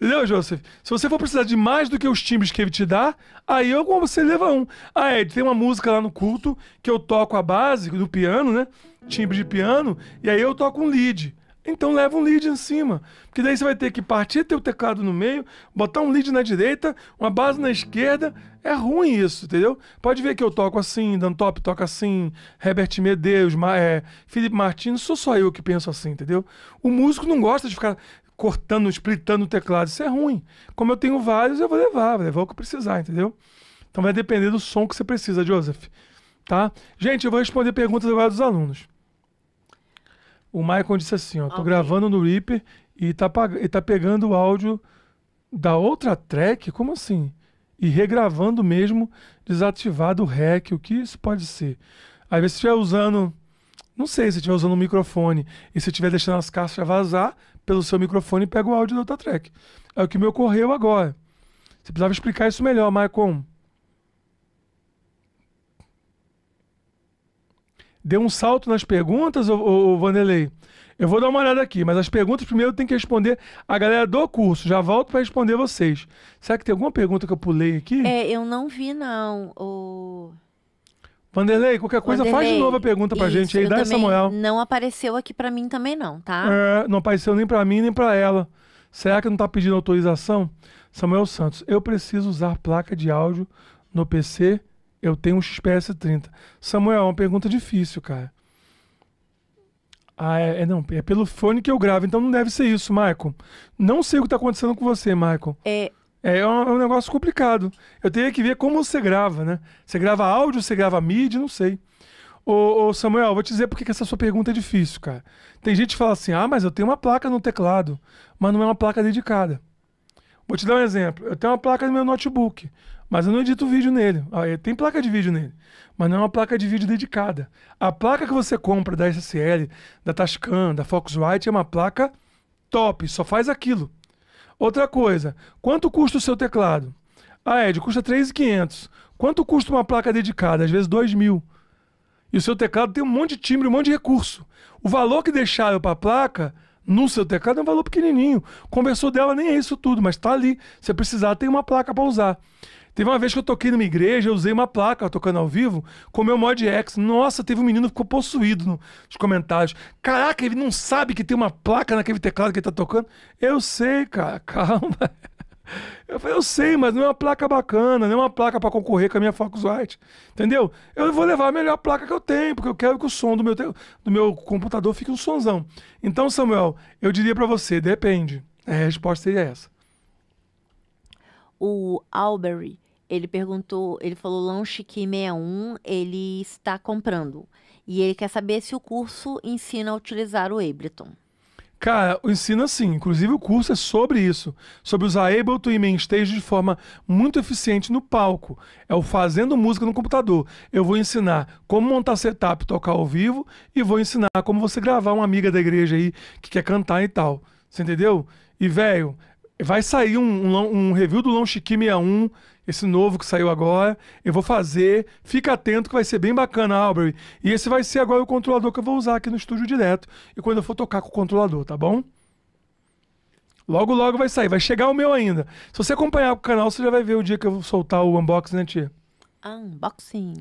Entendeu, Joseph? Se você for precisar de mais do que os timbres que ele te dá, aí eu, você leva um. Ah, Ed, é, tem uma música lá no culto que eu toco a base do piano, né? Timbre de piano, e aí eu toco um lead. Então leva um lead em cima. Porque daí você vai ter que partir teu teclado no meio, botar um lead na direita, uma base na esquerda. É ruim isso, entendeu? Pode ver que eu toco assim, Dan Top toca assim, Herbert Medeiros, Ma é, Felipe Martins, sou só eu que penso assim, entendeu? O músico não gosta de ficar cortando, splitando o teclado. Isso é ruim. Como eu tenho vários, eu vou levar, vou levar o que precisar, entendeu? Então vai depender do som que você precisa, Joseph. Tá? Gente, eu vou responder perguntas agora dos alunos. O Michael disse assim, ó, tô okay. gravando no Reaper e tá, e tá pegando o áudio da outra track? Como assim? E regravando mesmo, desativado o REC, o que isso pode ser? Aí se estiver usando, não sei, se estiver usando o microfone e se estiver deixando as caixas vazar, pelo seu microfone e pega o áudio da outra track. É o que me ocorreu agora. Você precisava explicar isso melhor, Maicon. Deu um salto nas perguntas, ô, Vanderlei? Eu vou dar uma olhada aqui, mas as perguntas primeiro tem que responder a galera do curso. Já volto para responder vocês. Será que tem alguma pergunta que eu pulei aqui? É, eu não vi, não. O... Vanderlei, qualquer coisa, Vanderlei, faz de novo a pergunta pra isso, gente aí, dá essa moral. Não apareceu aqui pra mim também, não, tá? É, não apareceu nem pra mim, nem pra ela. Será que não tá pedindo autorização? Samuel Santos, eu preciso usar placa de áudio no PC, eu tenho um XPS30. Samuel, é uma pergunta difícil, cara. Ah, é, é, não, é pelo fone que eu gravo, então não deve ser isso, Michael. Não sei o que tá acontecendo com você, Michael. É, é, é um, é um, negócio complicado. Eu teria que ver como você grava, né? Você grava áudio, você grava mídia, não sei. Ô, ô Samuel, vou te dizer porque que essa sua pergunta é difícil, cara. Tem gente que fala assim, ah, mas eu tenho uma placa no teclado, mas não é uma placa dedicada. Vou te dar um exemplo. Eu tenho uma placa no meu notebook, mas eu não edito vídeo nele. Ah, tem placa de vídeo nele, mas não é uma placa de vídeo dedicada. A placa que você compra da SSL, da Tascam, da Focusrite é uma placa top, só faz aquilo. Outra coisa, quanto custa o seu teclado? Ah, Ed, custa 3,500. Quanto custa uma placa dedicada? Às vezes 2 mil. E o seu teclado tem um monte de timbre, um monte de recurso. O valor que deixaram para a placa no seu teclado é um valor pequenininho. Conversou dela, nem é isso tudo, mas está ali. Se precisar, tem uma placa para usar. Teve uma vez que eu toquei numa igreja, eu usei uma placa tocando ao vivo com meu mod X. Nossa, teve um menino que ficou possuído nos comentários. Caraca, ele não sabe que tem uma placa naquele teclado que ele tá tocando. Eu sei, cara, calma. Eu falei, eu sei, mas não é uma placa bacana, não é uma placa para concorrer com a minha Focusrite. Entendeu? Eu vou levar a melhor placa que eu tenho, porque eu quero que o som do meu, te... do meu computador fique um sonzão. Então, Samuel, eu diria para você, depende. A resposta seria essa. O Albury ele perguntou, ele falou lanche que 61 é ele está comprando. E ele quer saber se o curso ensina a utilizar o Ableton. Cara, ensina sim. Inclusive o curso é sobre isso. Sobre usar Ableton e Mainstage de forma muito eficiente no palco. É o fazendo música no computador. Eu vou ensinar como montar setup, tocar ao vivo e vou ensinar como você gravar uma amiga da igreja aí que quer cantar e tal. Você entendeu? E, velho, vai sair um, um, um review do Launch Chiqui 61 é esse novo que saiu agora, eu vou fazer, fica atento que vai ser bem bacana, Albury. E esse vai ser agora o controlador que eu vou usar aqui no estúdio direto, e quando eu for tocar com o controlador, tá bom? Logo, logo vai sair, vai chegar o meu ainda. Se você acompanhar o canal, você já vai ver o dia que eu vou soltar o unboxing, né, tia? Unboxing.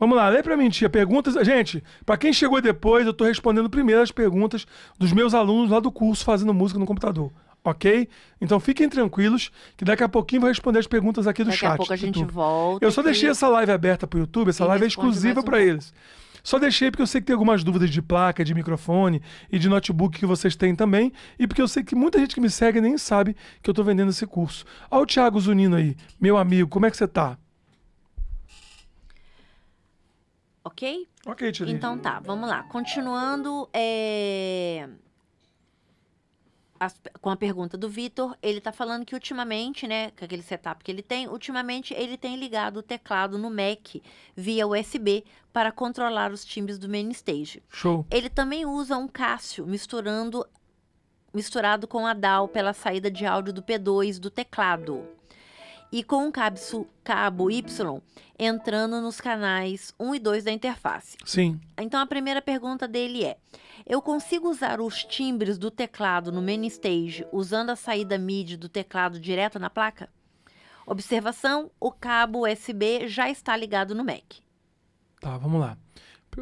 Vamos lá, lê pra mim, tia. Perguntas. Gente, para quem chegou depois, eu tô respondendo primeiro as perguntas dos meus alunos lá do curso Fazendo Música no Computador. Ok? Então fiquem tranquilos, que daqui a pouquinho vou responder as perguntas aqui do daqui chat. Daqui a pouco a tá gente YouTube. volta. Eu só deixei essa live aberta para o YouTube, essa live é exclusiva para eles. Só deixei porque eu sei que tem algumas dúvidas de placa, de microfone e de notebook que vocês têm também. E porque eu sei que muita gente que me segue nem sabe que eu estou vendendo esse curso. Olha o Thiago Zunino aí, meu amigo, como é que você tá? Ok? Ok, Tirinha. Então tá, vamos lá. Continuando. É as, com a pergunta do Vitor, ele está falando que ultimamente, né, com aquele setup que ele tem, ultimamente ele tem ligado o teclado no Mac via USB para controlar os timbres do main stage. Show. Ele também usa um Cássio misturando misturado com a DAW pela saída de áudio do P2 do teclado e com o cabo, cabo Y entrando nos canais 1 e 2 da interface. Sim. Então a primeira pergunta dele é: eu consigo usar os timbres do teclado no main stage usando a saída MIDI do teclado direto na placa? Observação: o cabo USB já está ligado no Mac. Tá, vamos lá.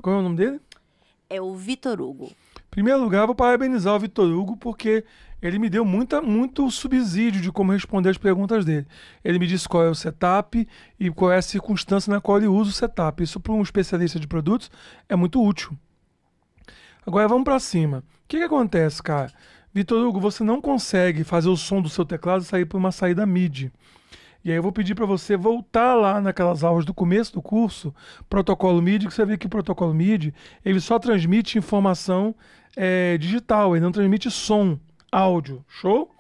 Qual é o nome dele? É o Vitor Hugo. Em primeiro lugar, vou parabenizar o Vitor Hugo porque ele me deu muita, muito subsídio de como responder as perguntas dele. Ele me disse qual é o setup e qual é a circunstância na qual ele usa o setup. Isso para um especialista de produtos é muito útil. Agora vamos para cima. O que, que acontece, cara? Vitor Hugo, você não consegue fazer o som do seu teclado sair por uma saída MIDI. E aí eu vou pedir para você voltar lá naquelas aulas do começo do curso, protocolo MIDI, que você vê que o protocolo MIDI ele só transmite informação é, digital, ele não transmite som áudio, show?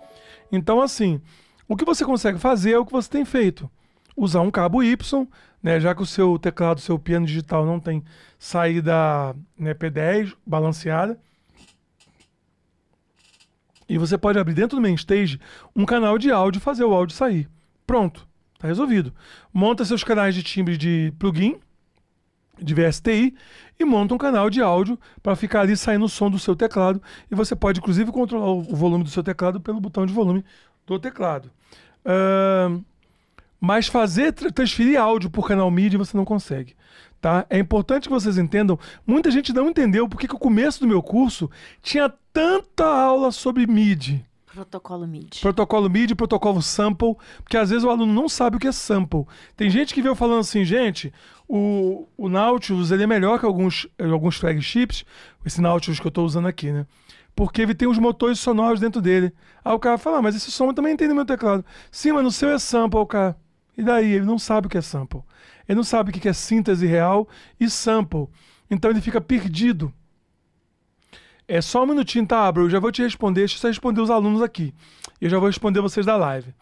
Então, assim, o que você consegue fazer é o que você tem feito. Usar um cabo Y, né, já que o seu teclado, seu piano digital não tem saída né, P10 balanceada. E você pode abrir dentro do Mainstage um canal de áudio e fazer o áudio sair. Pronto, tá resolvido. Monta seus canais de timbre de plugin, de VSTI e monta um canal de áudio para ficar ali saindo o som do seu teclado. E você pode, inclusive, controlar o volume do seu teclado pelo botão de volume do teclado. Uh, mas fazer, transferir áudio por canal MIDI você não consegue. Tá? É importante que vocês entendam. Muita gente não entendeu porque que o começo do meu curso tinha tanta aula sobre MIDI. Protocolo MIDI. Protocolo MIDI, protocolo sample, porque às vezes o aluno não sabe o que é sample. Tem gente que veio falando assim, gente, o, o Nautilus ele é melhor que alguns, alguns flagships, esse Nautilus que eu estou usando aqui, né? Porque ele tem os motores sonoros dentro dele. Aí o cara fala, ah, mas esse som também tem no meu teclado. Sim, mas no seu é sample, cara. E daí? Ele não sabe o que é sample. Ele não sabe o que é síntese real e sample. Então ele fica perdido. É só um minutinho, tá, Abra? Eu já vou te responder. Deixa eu só responder os alunos aqui. Eu já vou responder vocês da live.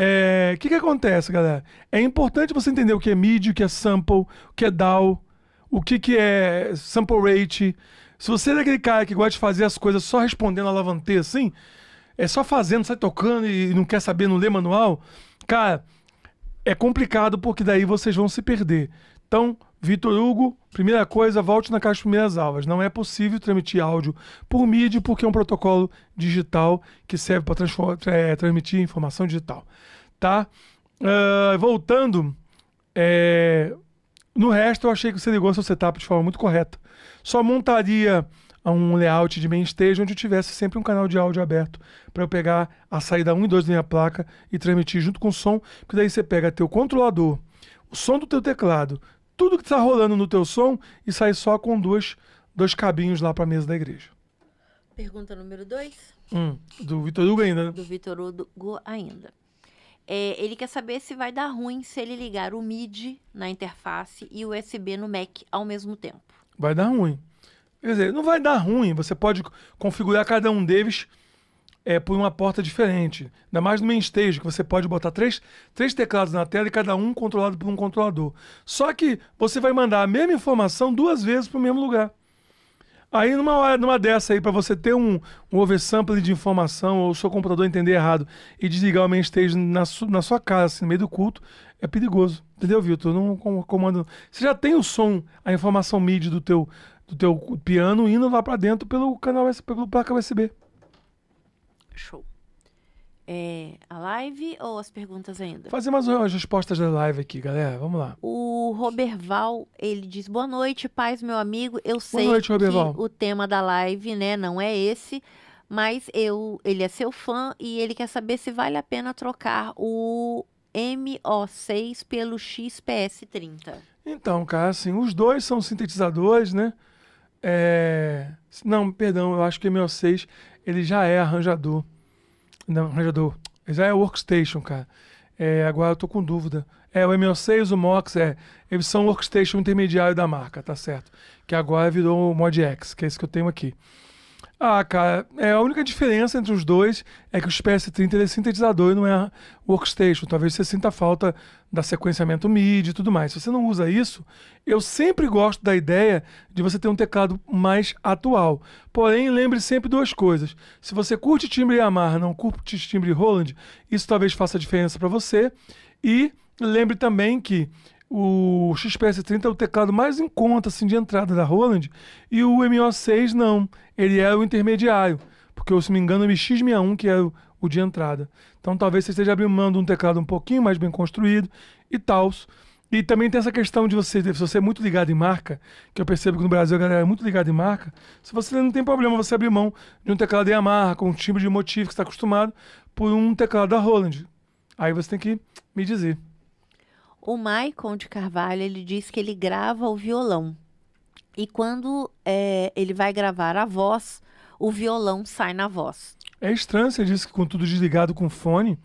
O é, que, que acontece, galera? É importante você entender o que é MIDI, o que é sample, o que é DAW, o que, que é sample rate. Se você é aquele cara que gosta de fazer as coisas só respondendo a lavante assim, é só fazendo, sai tocando e não quer saber, não lê manual, cara, é complicado porque daí vocês vão se perder. Então, Vitor Hugo, primeira coisa, volte na caixa de primeiras aulas. Não é possível transmitir áudio por mídia porque é um protocolo digital que serve para é, transmitir informação digital. Tá? Uh, voltando, é, no resto eu achei que você ligou seu setup de forma muito correta. Só montaria um layout de main stage onde eu tivesse sempre um canal de áudio aberto para eu pegar a saída 1 e 2 da minha placa e transmitir junto com o som, porque daí você pega teu controlador, o som do teu teclado, tudo que está rolando no teu som e sair só com duas, dois cabinhos lá para a mesa da igreja. Pergunta número 2. Hum, do Vitor Hugo ainda, né? Do Vitor Hugo ainda. É, ele quer saber se vai dar ruim se ele ligar o MIDI na interface e o USB no Mac ao mesmo tempo. Vai dar ruim. Quer dizer, não vai dar ruim, você pode configurar cada um deles é, por uma porta diferente. Ainda mais no main stage, que você pode botar três, três teclados na tela e cada um controlado por um controlador. Só que você vai mandar a mesma informação duas vezes para o mesmo lugar. Aí numa hora, numa dessa aí, para você ter um, um oversampling de informação ou o seu computador entender errado e desligar o main stage na, su, na sua casa, assim, no meio do culto, é perigoso. Entendeu, Vitor? Não comando. Você já tem o som, a informação MIDI do teu, do teu piano indo lá para dentro pelo canal pelo placa USB. Show. É, a live ou as perguntas ainda? Fazer mais umas respostas da live aqui, galera. Vamos lá. O Roberval, ele diz: Boa noite, paz, meu amigo. Eu sei noite, que o tema da live, né, não é esse, mas eu, ele é seu fã e ele quer saber se vale a pena trocar o MO6 pelo XPS30. Então, cara, assim, os dois são sintetizadores, né? É... Não, perdão, eu acho que o MO6 ele já é arranjador. Não, arranjador. Ele já é workstation, cara. É, agora eu tô com dúvida. É, o MO6, o MOX, é. Eles são workstation intermediário da marca, tá certo? Que agora virou o Mod X, que é esse que eu tenho aqui. Ah, cara, é, a única diferença entre os dois é que o PS30 é sintetizador e não é workstation. Talvez você sinta falta da sequenciamento MIDI e tudo mais. Se você não usa isso, eu sempre gosto da ideia de você ter um teclado mais atual. Porém, lembre sempre duas coisas. Se você curte timbre Yamaha, não curte timbre Roland, isso talvez faça diferença para você. E lembre também que o XPS-30 é o teclado mais em conta assim, de entrada da Roland e o MO6 não, ele é o intermediário, porque se não me engano é o MX61 que é o, de entrada. Então talvez você esteja abrindo mão de um teclado um pouquinho mais bem construído e tal. E também tem essa questão de você, se você é muito ligado em marca, que eu percebo que no Brasil a galera é muito ligada em marca, se você não tem problema você abrir mão de um teclado Yamaha com um timbre de motivo que está acostumado por um teclado da Roland. Aí você tem que me dizer. O Maicon de Carvalho, ele diz que ele grava o violão. E quando é, ele vai gravar a voz, o violão sai na voz. É estranho você disse que com tudo desligado com fone,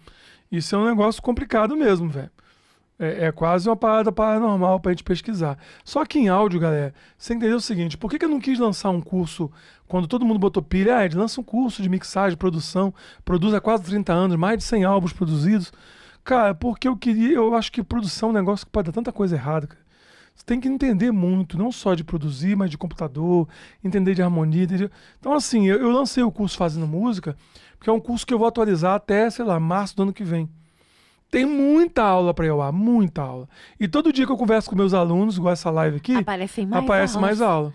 isso é um negócio complicado mesmo, velho. É, é, quase uma parada paranormal pra gente pesquisar. Só que em áudio, galera, você entendeu o seguinte: por que, que eu não quis lançar um curso quando todo mundo botou pilha? Ah, lança um curso de mixagem, produção, produz há quase 30 anos, mais de 100 álbuns produzidos. Cara, porque eu queria. Eu acho que produção é um negócio que pode dar tanta coisa errada, cara. Você tem que entender muito, não só de produzir, mas de computador, entender de harmonia. Entendeu? Então, assim, eu, eu lancei o curso Fazendo Música, porque é um curso que eu vou atualizar até, sei lá, março do ano que vem. Tem muita aula para eu ar, muita aula. E todo dia que eu converso com meus alunos, igual essa live aqui, aparece mais, aparece mais aula.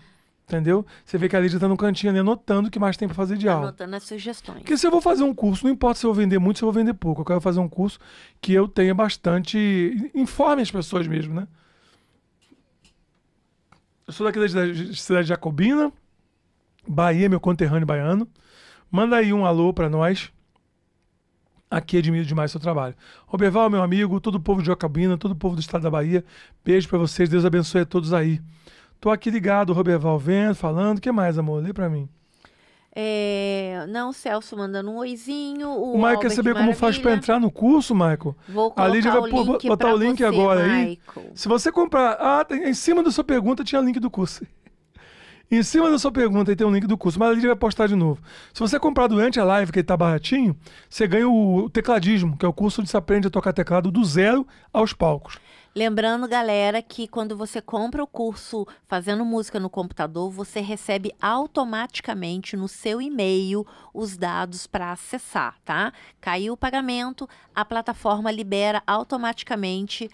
Entendeu? Você vê que a Lídia tá no cantinho ali anotando o que mais tem pra fazer de aula. Anotando as sugestões. Porque se eu vou fazer um curso, não importa se eu vou vender muito, se eu vou vender pouco. Eu quero fazer um curso que eu tenha bastante. Informe as pessoas mesmo, né? Eu sou da cidade de Jacobina, Bahia, meu conterrâneo baiano. Manda aí um alô para nós. Aqui admiro demais o seu trabalho. Roberval, meu amigo, todo o povo de Jacobina, todo o povo do estado da Bahia, beijo para vocês, Deus abençoe a todos aí. Tô aqui ligado, Robert vendo, falando. O que mais, amor? Lê pra mim. É, não, Celso mandando um oizinho. O, o quer saber como faz para entrar no curso, Maicon? Vou colocar a Lídia vai o link botar o link você, agora aí. Se você comprar. Ah, em cima da sua pergunta tinha link do curso. em cima da sua pergunta aí tem um link do curso, mas a Lídia vai postar de novo. Se você comprar durante a live, que ele tá baratinho, você ganha o tecladismo, que é o curso onde se aprende a tocar teclado do zero aos palcos. Lembrando, galera, que quando você compra o curso Fazendo Música no Computador, você recebe automaticamente no seu e-mail os dados para acessar, tá? Caiu o pagamento, a plataforma libera automaticamente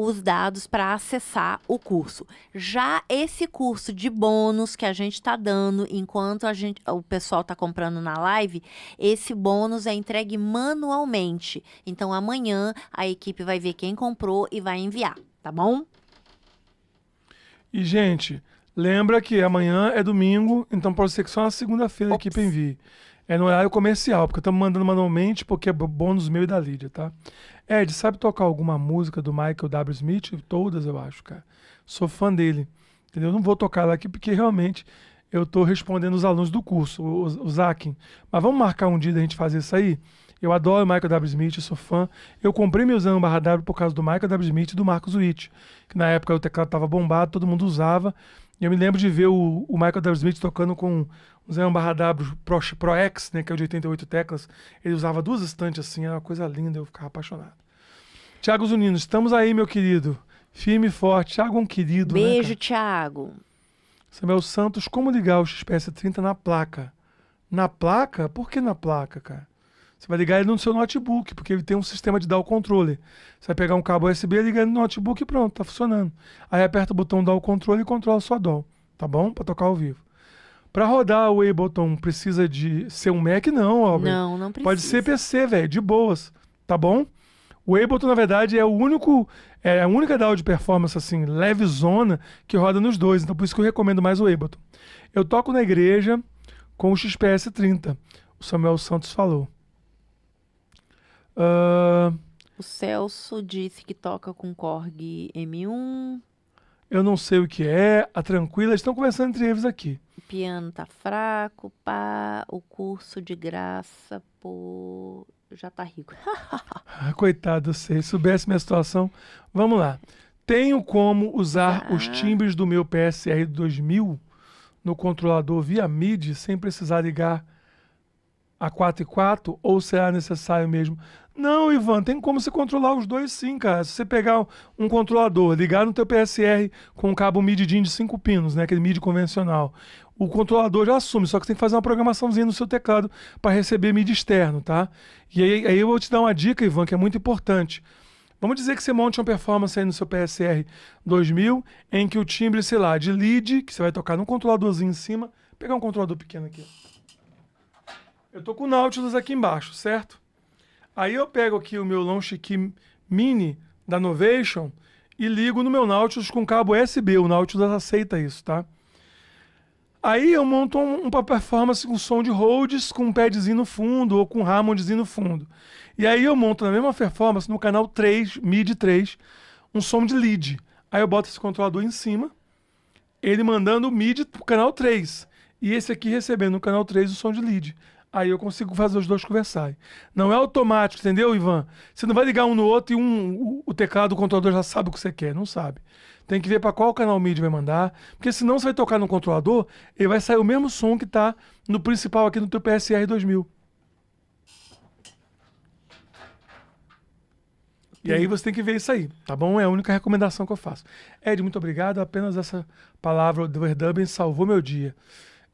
os dados para acessar o curso. Já esse curso de bônus que a gente está dando enquanto a gente, o pessoal está comprando na live, esse bônus é entregue manualmente. Então amanhã a equipe vai ver quem comprou e vai enviar, tá bom? E gente, lembra que amanhã é domingo, então pode ser que só na segunda-feira a equipe envie. É no horário comercial, porque estamos mandando manualmente, porque é bônus meu e da Lídia, tá? Ed, sabe tocar alguma música do Michael W. Smith? Todas, eu acho, cara. Sou fã dele. Entendeu? Não vou tocar lá aqui, porque realmente eu estou respondendo os alunos do curso, o, o Zakin. Mas vamos marcar um dia da gente fazer isso aí? Eu adoro o Michael W. Smith, sou fã. Eu comprei meu Zan barra W por causa do Michael W. Smith e do Marcos Witt, que na época o teclado estava bombado, todo mundo usava. E eu me lembro de ver o, o Michael W. Smith tocando com o Zé barra W Pro, Pro X, né, que é o de 88 teclas, ele usava duas estantes assim, era uma coisa linda, eu ficava apaixonado. Tiago Zunino, estamos aí, meu querido. Firme e forte. Tiago é um querido. Né, Beijo, né, Tiago. Samuel Santos, como ligar o XPS30 na placa? Na placa? Por que na placa, cara? Você vai ligar ele no seu notebook, porque ele tem um sistema de dar o controle. Você vai pegar um cabo USB, ligar ele no notebook e pronto, tá funcionando. Aí aperta o botão dar o controle e controla a sua DOL, tá bom? Para tocar ao vivo. Para rodar o Ableton precisa de ser um Mac? Não, Albert. Não, não precisa. Pode ser PC, velho, de boas, tá bom? O Ableton, na verdade, é o único, é a única DAW de performance assim, leve zona que roda nos dois. Então, por isso que eu recomendo mais o Ableton. Eu toco na igreja com o XPS 30. O Samuel Santos falou. Uh... O Celso disse que toca com Korg M1 eu não sei o que é, a tranquila, estão conversando entre eles aqui. O piano tá fraco, pá, o curso de graça, pô, já tá rico. ah, coitado, sei, soubesse minha situação. Vamos lá. Tenho como usar ah. os timbres do meu PSR 2000 no controlador via MIDI sem precisar ligar a 4 e 4 ou será é necessário mesmo? Não, Ivan, tem como você controlar os dois sim, cara. Se você pegar um controlador, ligar no teu PSR com um cabo MIDI de 5 pinos, né, aquele MIDI convencional, o controlador já assume, só que tem que fazer uma programaçãozinha no seu teclado para receber MIDI externo, tá? E aí, aí eu vou te dar uma dica, Ivan, que é muito importante. Vamos dizer que você monte uma performance aí no seu PSR 2000, em que o timbre, sei lá, de lead, que você vai tocar num controladorzinho em cima, pegar um controlador pequeno aqui, eu tô com o Nautilus aqui embaixo, certo? Aí eu pego aqui o meu Key Mini da Novation e ligo no meu Nautilus com cabo USB. O Nautilus aceita isso, tá? Aí eu monto um, uma performance com som de Rhodes, com um padzinho no fundo ou com um Hammondzinho no fundo. E aí eu monto na mesma performance, no canal 3, MIDI 3, um som de lead. Aí eu boto esse controlador em cima, ele mandando o MIDI pro canal 3. E esse aqui recebendo no canal 3 o som de lead. Aí eu consigo fazer os dois conversarem. Não é automático, entendeu, Ivan? Você não vai ligar um no outro e um, o, teclado, o controlador já sabe o que você quer. Não sabe. Tem que ver para qual canal mídia vai mandar. Porque senão você vai tocar no controlador e vai sair o mesmo som que tá no principal aqui no teu PSR 2000. E aí você tem que ver isso aí, tá bom? É a única recomendação que eu faço. Ed, muito obrigado. Apenas essa palavra do Verdubbing salvou meu dia.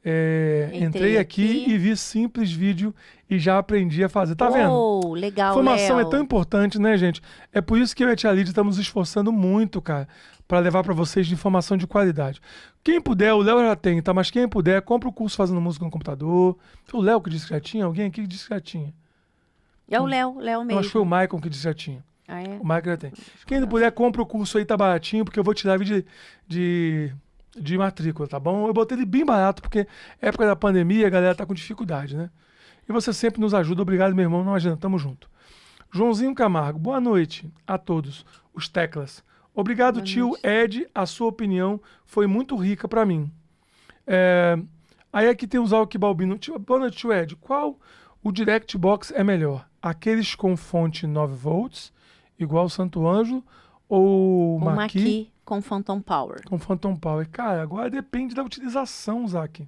É, entrei, entrei aqui, aqui, e vi simples vídeo e já aprendi a fazer. Tá Uou, vendo? legal, Formação é Léo. é tão importante, né, gente? É por isso que eu e a Tia Lid estamos esforçando muito, cara, para levar para vocês informação de qualidade. Quem puder, o Léo já tem, tá? Mas quem puder, compra o curso Fazendo Música no Computador. Foi o Léo que disse que já tinha? Alguém aqui que disse que já tinha? É o Léo, Léo mesmo. Eu acho que foi o Maicon que disse que já tinha. Ah, é? O Maicon já tem. Quem puder, compra o curso aí, tá baratinho, porque eu vou tirar vídeo de, de de matrícula, tá bom? Eu botei ele bem barato, porque época da pandemia a galera tá com dificuldade, né? E você sempre nos ajuda. Obrigado, meu irmão. Não adianta, tamo junto. Joãozinho Camargo, boa noite a todos. Os teclas. Obrigado, boa tio noite. Ed. A sua opinião foi muito rica para mim. É... Aí aqui tem os Alquibalbino. Tio... Boa noite, tio Ed. Qual o Direct Box é melhor? Aqueles com fonte 9 volts, igual Santo Anjo, ou Maqui? com Phantom Power? Com Phantom Power. Cara, agora depende da utilização, Zac.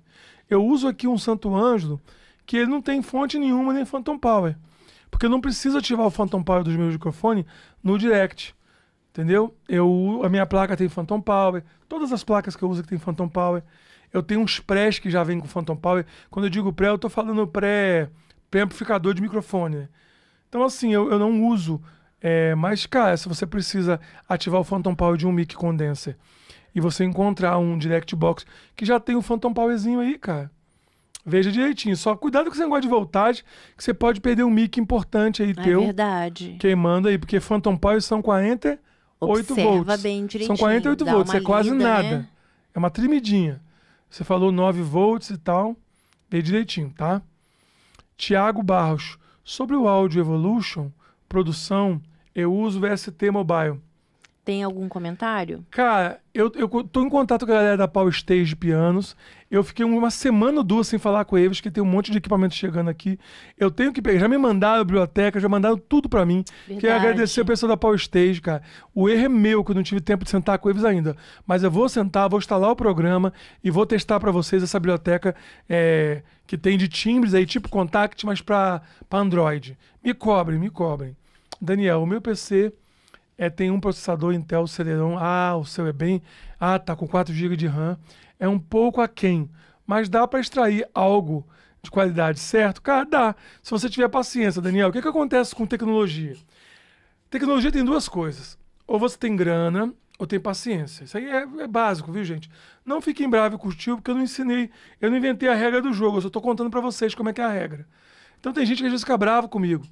Eu uso aqui um Santo Ângelo que ele não tem fonte nenhuma nem Phantom Power. Porque eu não preciso ativar o Phantom Power dos meus microfones no direct. Entendeu? Eu, a minha placa tem Phantom Power. Todas as placas que eu uso que tem Phantom Power. Eu tenho uns prés que já vem com Phantom Power. Quando eu digo pré, eu estou falando pré, pré amplificador de microfone. Né? Então, assim, eu, eu não uso é, mas, cara, se você precisa ativar o Phantom Power de um mic condenser e você encontrar um Direct Box que já tem o Phantom Powerzinho aí, cara, veja direitinho. Só cuidado com esse negócio de voltagem, que você pode perder um mic importante aí é teu. verdade. Queimando aí, porque Phantom Power são 48 Observa volts. bem direitinho. São 48 volts, é lida, quase nada. Né? É uma trimidinha. Você falou 9 volts e tal. Vê direitinho, tá? Tiago Barros. Sobre o áudio Evolution, Produção, eu uso o ST Mobile. Tem algum comentário? Cara, eu, eu tô em contato com a galera da Power Stage Pianos. Eu fiquei uma semana ou duas sem falar com eles, que tem um monte de equipamento chegando aqui. Eu tenho que pegar. Já me mandaram a biblioteca, já mandaram tudo para mim. Verdade. Quero agradecer o pessoal da Power Stage, cara. O erro é meu, que eu não tive tempo de sentar com eles ainda. Mas eu vou sentar, vou instalar o programa e vou testar para vocês essa biblioteca é, que tem de timbres aí, tipo Contact, mas para Android. Me cobrem, me cobrem. Daniel, o meu PC é, tem um processador Intel Celeron, ah, o seu é bem, ah, tá com 4 GB de RAM. É um pouco aquém, mas dá para extrair algo de qualidade, certo? Cara, dá. Se você tiver paciência, Daniel, o que, que acontece com tecnologia? Tecnologia tem duas coisas. Ou você tem grana, ou tem paciência. Isso aí é, é básico, viu, gente? Não fiquem bravos contigo, porque eu não ensinei, eu não inventei a regra do jogo, eu só estou contando para vocês como é que é a regra. Então tem gente que às vezes fica bravo comigo.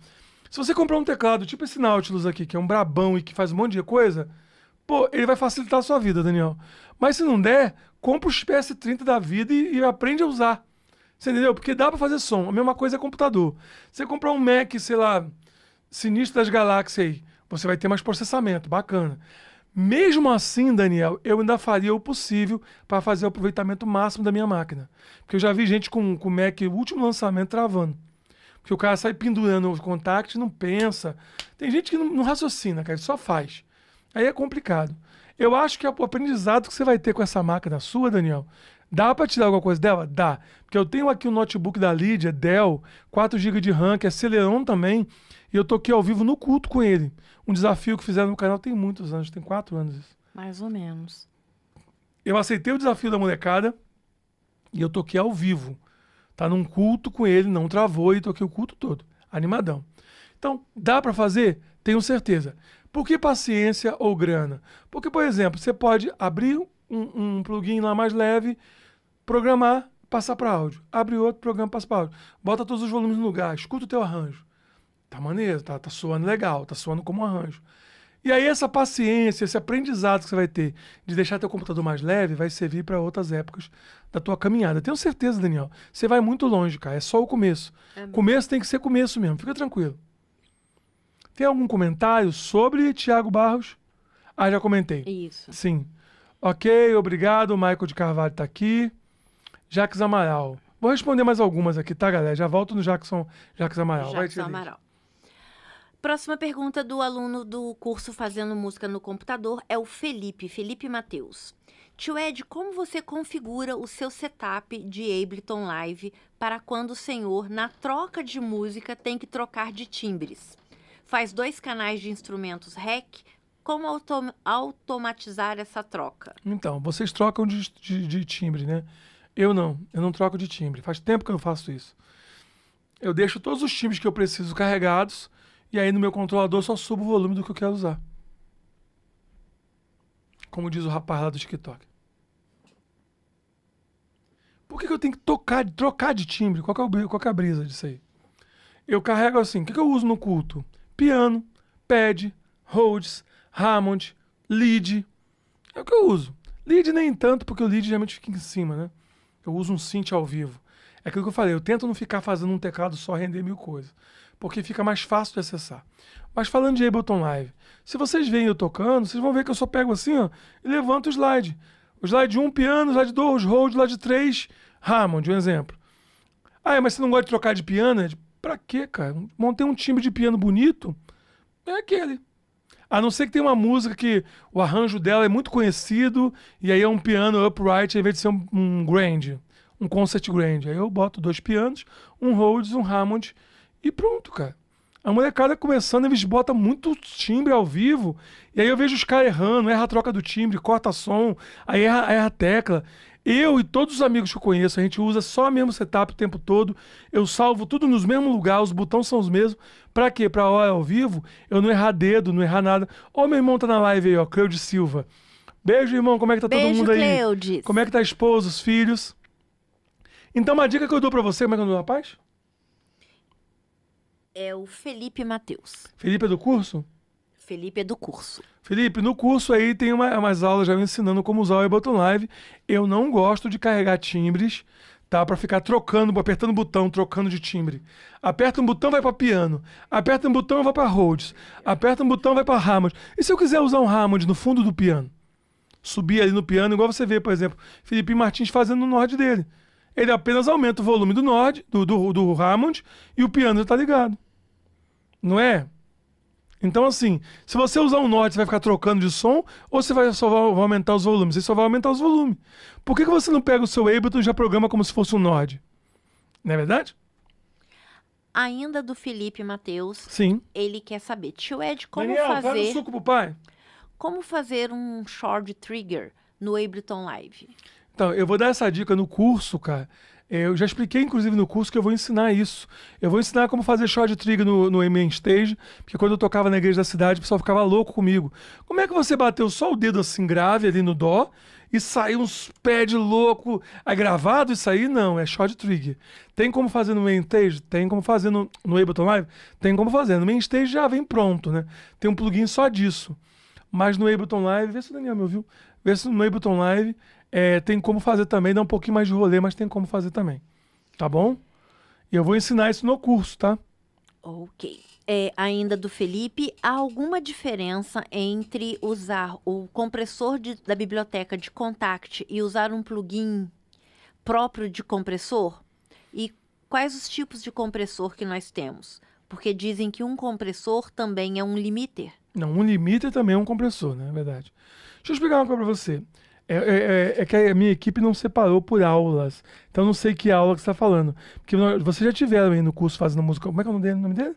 Se você comprar um teclado, tipo esse Nautilus aqui, que é um brabão e que faz um monte de coisa, pô, ele vai facilitar a sua vida, Daniel. Mas se não der, compra os PS30 da vida e, e aprende a usar. Você entendeu? Porque dá para fazer som. A mesma coisa é computador. Você comprar um Mac, sei lá, sinistro das galáxias aí, você vai ter mais processamento, bacana. Mesmo assim, Daniel, eu ainda faria o possível para fazer o aproveitamento máximo da minha máquina. Porque eu já vi gente com o Mac, o último lançamento, travando. Porque o cara sai pendurando o contact e não pensa. Tem gente que não, não raciocina, cara, só faz. Aí é complicado. Eu acho que é o aprendizado que você vai ter com essa máquina sua, Daniel, dá para tirar alguma coisa dela? Dá. Porque eu tenho aqui um notebook da Lídia, Dell, 4 GB de RAM, que é Celeron também, e eu tô aqui ao vivo no culto com ele. Um desafio que fizeram no canal tem muitos anos, tem 4 anos isso. Mais ou menos. Eu aceitei o desafio da molecada e eu toquei ao vivo. Tá num culto com ele, não travou e toquei o culto todo. Animadão. Então, dá para fazer? Tenho certeza. Por que paciência ou grana? Porque, por exemplo, você pode abrir um, um plugin lá mais leve, programar, passar para áudio. Abre outro programa, passa para áudio. Bota todos os volumes no lugar, escuta o teu arranjo. Tá maneiro, tá, tá soando legal, tá soando como arranjo. E aí essa paciência, esse aprendizado que você vai ter de deixar teu computador mais leve vai servir para outras épocas da tua caminhada. Tenho certeza, Daniel. Você vai muito longe, cara. É só o começo. É começo tem que ser começo mesmo. Fica tranquilo. Tem algum comentário sobre Tiago Barros? Ah, já comentei. Isso. Sim. Ok, obrigado. O Michael de Carvalho está aqui. Jaques Amaral. Vou responder mais algumas aqui, tá, galera? Já volto no Jackson, Jackson Amaral. Jackson Vai, Amaral. Próxima pergunta do aluno do curso Fazendo Música no Computador é o Felipe, Felipe Matheus. Tio Ed, como você configura o seu setup de Ableton Live para quando o senhor, na troca de música, tem que trocar de timbres? Faz dois canais de instrumentos REC? Como autom automatizar essa troca? Então, vocês trocam de, de, de timbre, né? Eu não, eu não troco de timbre. Faz tempo que eu faço isso. Eu deixo todos os timbres que eu preciso carregados e aí no meu controlador só subo o volume do que eu quero usar. Como diz o rapaz lá do TikTok. Por que, que eu tenho que tocar, trocar de timbre? Qual é, o, qual é a brisa disso aí? Eu carrego assim. O que, que eu uso no culto? Piano, pad, Rhodes, Hammond, lead. É o que eu uso. Lead nem tanto, porque o lead geralmente fica em cima, né? Eu uso um synth ao vivo. É aquilo que eu falei, eu tento não ficar fazendo um teclado só render mil coisas, porque fica mais fácil de acessar. Mas falando de Ableton Live, se vocês veem eu tocando, vocês vão ver que eu só pego assim, ó, e levanto o slide. O slide 1, piano, slide 2, hold, slide 3, Hammond, um exemplo. Ah, é, mas você não gosta de trocar de piano? É, pra quê, cara? Montei um timbre de piano bonito, é aquele. A não ser que tenha uma música que o arranjo dela é muito conhecido e aí é um piano upright em vez de ser um, um grand um concert grande. Aí eu boto dois pianos, um Rhodes, um Hammond e pronto, cara. A molecada começando, eles botam muito timbre ao vivo. E aí eu vejo os caras errando, erra a troca do timbre, corta som, aí erra, erra a tecla. Eu e todos os amigos que eu conheço, a gente usa só o mesmo setup o tempo todo. Eu salvo tudo nos mesmos lugares, os botões são os mesmos. Pra quê? Pra hora ao vivo, eu não errar dedo, não errar nada. Ó, meu irmão tá na live aí, ó, Cleude Silva. Beijo, irmão, como é que tá Beijo, todo mundo aí? Cleudes. Como é que tá a esposa, os filhos? Então, uma dica que eu dou pra você, como é que é o nome rapaz? É o Felipe Matheus. Felipe é do curso? Felipe é do curso. Felipe, no curso aí tem uma, umas aulas já me ensinando como usar o Ableton Live. Eu não gosto de carregar timbres, tá? Pra ficar trocando, apertando botão, trocando de timbre. Aperta um botão, vai pra piano. Aperta um botão, vai pra Rhodes. Aperta um botão, vai pra Hammond. E se eu quiser usar um Hammond no fundo do piano? Subir ali no piano, igual você vê, por exemplo, Felipe Martins fazendo no norte dele. Ele apenas aumenta o volume do Nord, do, do, do Hammond, e o piano está ligado. Não é? Então, assim, se você usar um Nord, você vai ficar trocando de som, ou você vai só vai aumentar os volumes? Você só vai aumentar os volumes. Por que, que você não pega o seu Ableton e já programa como se fosse um Nord? Não é verdade? Ainda do Felipe Matheus. Sim. Ele quer saber, tio Ed, como Daniel, fazer... Um suco pro pai. Como fazer um short trigger no Ableton Live? Então, eu vou dar essa dica no curso, cara. Eu já expliquei, inclusive, no curso que eu vou ensinar isso. Eu vou ensinar como fazer shot de trigger no, no main stage, porque quando eu tocava na igreja da cidade, o pessoal ficava louco comigo. Como é que você bateu só o dedo assim grave ali no dó e saiu uns pads louco? É gravado isso aí? Não, é shot de trigger. Tem como fazer no main stage? Tem como fazer no, no Ableton Live? Tem como fazer. No main stage já vem pronto, né? Tem um plugin só disso. Mas no Ableton Live, vê se o Daniel me ouviu, vê se no Ableton Live é, tem como fazer também, dá um pouquinho mais de rolê, mas tem como fazer também. Tá bom? E eu vou ensinar isso no curso, tá? Ok. É, ainda do Felipe, há alguma diferença entre usar o compressor de, da biblioteca de Contact e usar um plugin próprio de compressor? E quais os tipos de compressor que nós temos? Porque dizem que um compressor também é um limiter. Não, um limiter também é um compressor, né? É verdade. Deixa eu explicar uma coisa para você. É, é, é, é, que a minha equipe não separou por aulas. Então eu não sei que aula que você está falando. Porque vocês já tiveram aí no curso fazendo música. Como é que é o nome dele? O nome dele?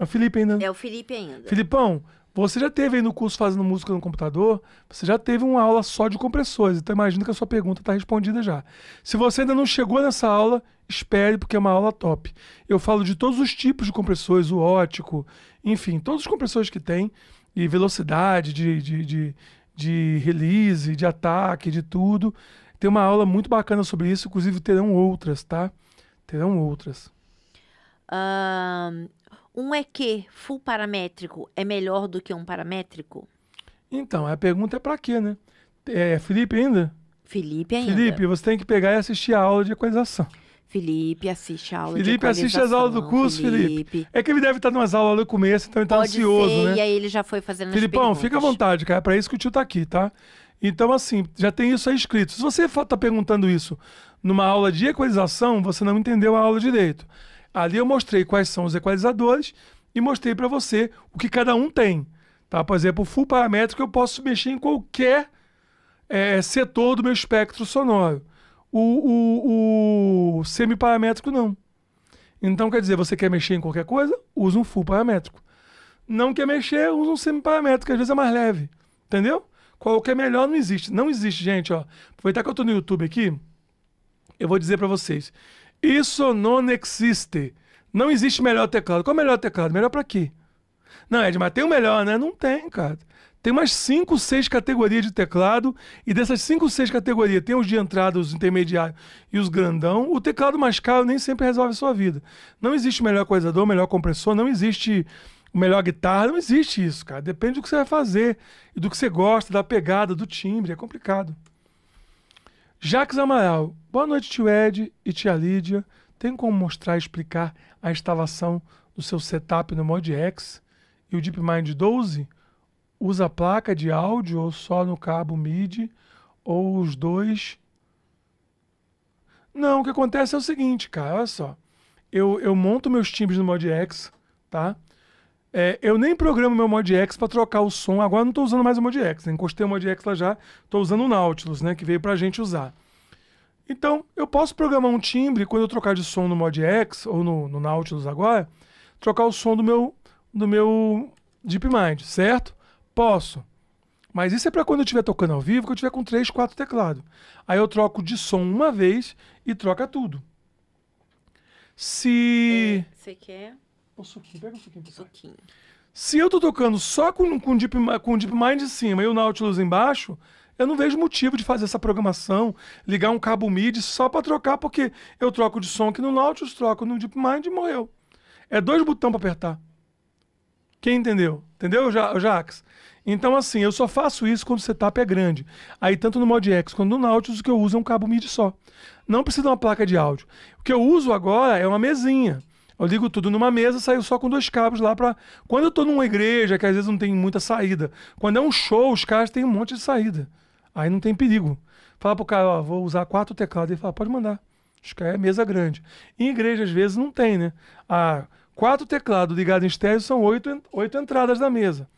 É o Felipe ainda. É o Felipe ainda. Filipão, você já teve aí no curso fazendo música no computador, você já teve uma aula só de compressores. Então imagino que a sua pergunta está respondida já. Se você ainda não chegou nessa aula, espere, porque é uma aula top. Eu falo de todos os tipos de compressores, o ótico, enfim, todos os compressores que tem, e velocidade, de, de, de de release, de ataque, de tudo. Tem uma aula muito bacana sobre isso, inclusive terão outras, tá? Terão outras. Um EQ full paramétrico é melhor do que um paramétrico? Então, a pergunta é para quê, né? É Felipe ainda? Felipe ainda. Felipe, você tem que pegar e assistir a aula de equalização. Felipe assiste a aula Felipe assiste as aulas do curso, Felipe. Felipe. É que ele deve estar numa aulas no começo, então ele está ansioso, ser, né? E aí ele já foi fazendo Filipão, perguntas. fica à vontade, cara. É para isso que o tio tá aqui, tá? Então, assim, já tem isso aí escrito. Se você está perguntando isso numa aula de equalização, você não entendeu a aula direito. Ali eu mostrei quais são os equalizadores e mostrei para você o que cada um tem. Tá? Por exemplo, o full paramétrico eu posso mexer em qualquer é, setor do meu espectro sonoro. O, o, o semiparamétrico não. Então, quer dizer, você quer mexer em qualquer coisa? Usa um full paramétrico. Não quer mexer? Usa um semiparamétrico, que às vezes é mais leve. Entendeu? Qualquer melhor não existe. Não existe, gente, ó. Aproveitar que eu tô no YouTube aqui, eu vou dizer para vocês. Isso não existe. Não existe melhor teclado. Qual é o melhor teclado? Melhor para quê? Não, Ed, mas tem o melhor, né? Não tem, cara. Tem mais 5, 6 categorias de teclado, e dessas 5, 6 categorias, tem os de entrada, os intermediários e os grandão. O teclado mais caro nem sempre resolve a sua vida. Não existe melhor o melhor compressor, não existe melhor guitarra, não existe isso, cara. Depende do que você vai fazer, e do que você gosta, da pegada, do timbre, é complicado. Jacques Amaral, boa noite, tio Ed e tia Lídia. Tem como mostrar e explicar a instalação do seu setup no Mod X e o DeepMind 12? usa placa de áudio ou só no cabo MIDI ou os dois. Não, o que acontece é o seguinte, cara, olha só. Eu, eu monto meus timbres no ModX, tá? É, eu nem programo meu ModX para trocar o som. Agora não estou usando mais o ModX. Né? Encostei o ModX lá já. Estou usando o Nautilus, né? Que veio para gente usar. Então, eu posso programar um timbre quando eu trocar de som no ModX ou no, no Nautilus agora, trocar o som do meu do meu DeepMind, certo? Posso. Mas isso é para quando eu estiver tocando ao vivo, que eu estiver com três, quatro teclados. Aí eu troco de som uma vez e troca tudo. Se. É, você quer? O suquinho, pega um suquinho. Suquinho. Se eu tô tocando só com, com, deep, com Deep Mind em cima e o Nautilus embaixo, eu não vejo motivo de fazer essa programação, ligar um cabo MIDI só para trocar, porque eu troco de som aqui no Nautilus, troco no DeepMind e morreu. É dois botões para apertar. Quem entendeu? Entendeu, Jax? Então, assim, eu só faço isso quando o setup é grande. Aí, tanto no Mod X quanto no Nautilus, o que eu uso é um cabo MIDI só. Não precisa de uma placa de áudio. O que eu uso agora é uma mesinha. Eu ligo tudo numa mesa, saio só com dois cabos lá para Quando eu tô numa igreja, que às vezes não tem muita saída. Quando é um show, os caras têm um monte de saída. Aí não tem perigo. Fala pro cara, ó, vou usar quatro teclados. Ele fala, pode mandar. Acho que é mesa grande. Em igreja, às vezes, não tem, né? Ah, Quatro teclados ligados em estéreo são oito, oito entradas da mesa.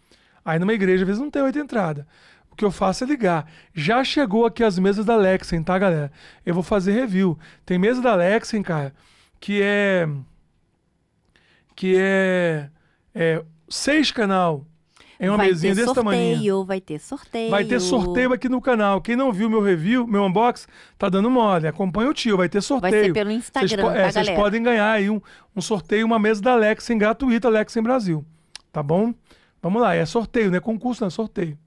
Aí numa igreja, às vezes, não tem oito entradas. O que eu faço é ligar. Já chegou aqui as mesas da Lexen, tá, galera? Eu vou fazer review. Tem mesa da Lexen, cara, que é. Que é. É. Seis canal, é uma vai mesinha desse tamanho. Vai ter sorteio, vai ter sorteio. aqui no canal. Quem não viu meu review, meu unbox, tá dando mole. Acompanha o tio, vai ter sorteio. Vai ser pelo Instagram, vocês, tá, é, Vocês podem ganhar aí um, um sorteio, uma mesa da Alex em gratuita, Alex em Brasil. Tá bom? Vamos lá, é sorteio, não é concurso, não é sorteio.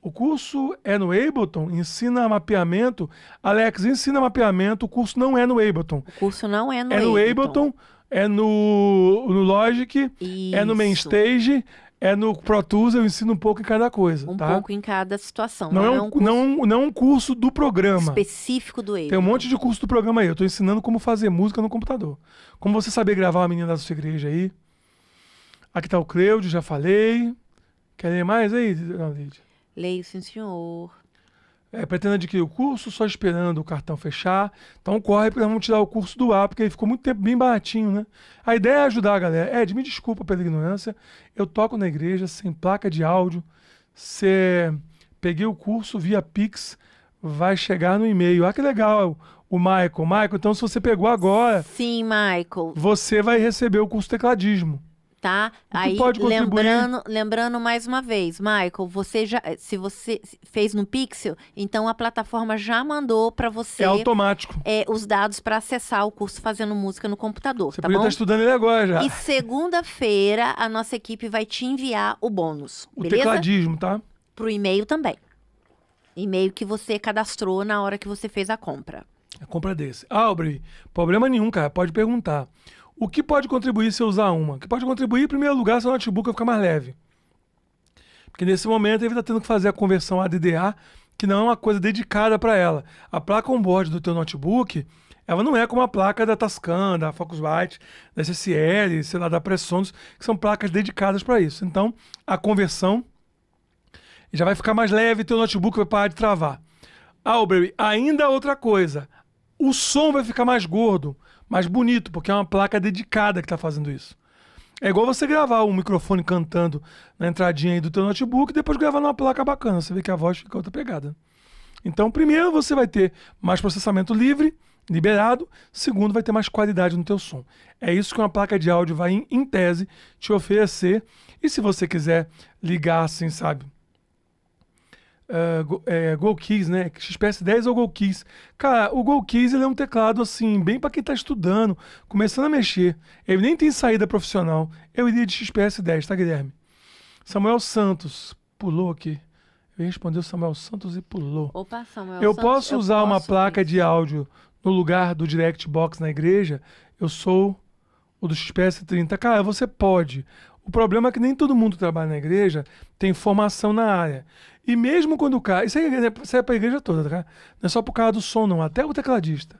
O curso é no Ableton, ensina mapeamento. Alex, ensina mapeamento. O curso não é no Ableton. O curso não é no Ableton. É no Ableton, é no, no Logic, Isso. é no Mainstage, é no Pro Tools eu ensino um pouco em cada coisa. Um tá? pouco em cada situação. Não, não é, é um, é curso... não, não é um curso do programa. Específico do Ableton. Tem um monte de curso do programa aí. Eu estou ensinando como fazer música no computador. Como você saber gravar uma menina da sua igreja aí. Aqui está o Cleude, já falei. Quer ler mais aí, Leio, sim, senhor é, pretende adquirir o curso só esperando o cartão fechar. Então corre, porque nós vamos tirar o curso do ar, porque ele ficou muito tempo bem baratinho, né? A ideia é ajudar a galera. Ed, me desculpa pela ignorância. Eu toco na igreja sem placa de áudio. Você Peguei o curso via Pix, vai chegar no e-mail. Ah, que legal! O Michael, Michael, então se você pegou agora. Sim, Michael. Você vai receber o curso tecladismo tá? Aí lembrando, lembrando mais uma vez, Michael, você já se você fez no Pixel, então a plataforma já mandou para você é automático. É, os dados para acessar o curso fazendo música no computador, você tá bom você Tá estudando ele agora já. E segunda-feira a nossa equipe vai te enviar o bônus, o beleza? tecladismo, tá? Pro e-mail também. E-mail que você cadastrou na hora que você fez a compra. A é compra desse. Aubrey, problema nenhum, cara, pode perguntar. O que pode contribuir se eu usar uma? O que pode contribuir, em primeiro lugar, se o notebook ficar mais leve. Porque nesse momento ele está tendo que fazer a conversão ADDA, que não é uma coisa dedicada para ela. A placa on-board do teu notebook, ela não é como a placa da Tascam, da Focusrite, da SSL, sei lá, da Presonus, que são placas dedicadas para isso. Então, a conversão já vai ficar mais leve, teu notebook vai parar de travar. Albury, ah, ainda outra coisa, o som vai ficar mais gordo. Mas bonito, porque é uma placa dedicada que está fazendo isso. É igual você gravar um microfone cantando na entradinha aí do teu notebook e depois gravar numa placa bacana. Você vê que a voz fica outra pegada. Então, primeiro, você vai ter mais processamento livre, liberado. Segundo, vai ter mais qualidade no teu som. É isso que uma placa de áudio vai, em, em tese, te oferecer. E se você quiser ligar assim, sabe, uh, go, é, né? XPS10 é ou GoKeys. Cara, o GoKeys ele é um teclado, assim, bem para quem tá estudando, começando a mexer. Ele nem tem saída profissional. Eu iria de XPS10, tá, Guilherme? Samuel Santos pulou aqui. Ele respondeu Samuel Santos e pulou. Opa, Samuel Eu Santos, posso usar eu posso uma placa isso. de áudio no lugar do Direct Box na igreja? Eu sou o do XPS30. Cara, você pode. O problema é que nem todo mundo que trabalha na igreja tem formação na área. E mesmo quando o cara. É, isso aí é, pra para a igreja toda, tá? Não é só pro cara do som, não. Até o tecladista.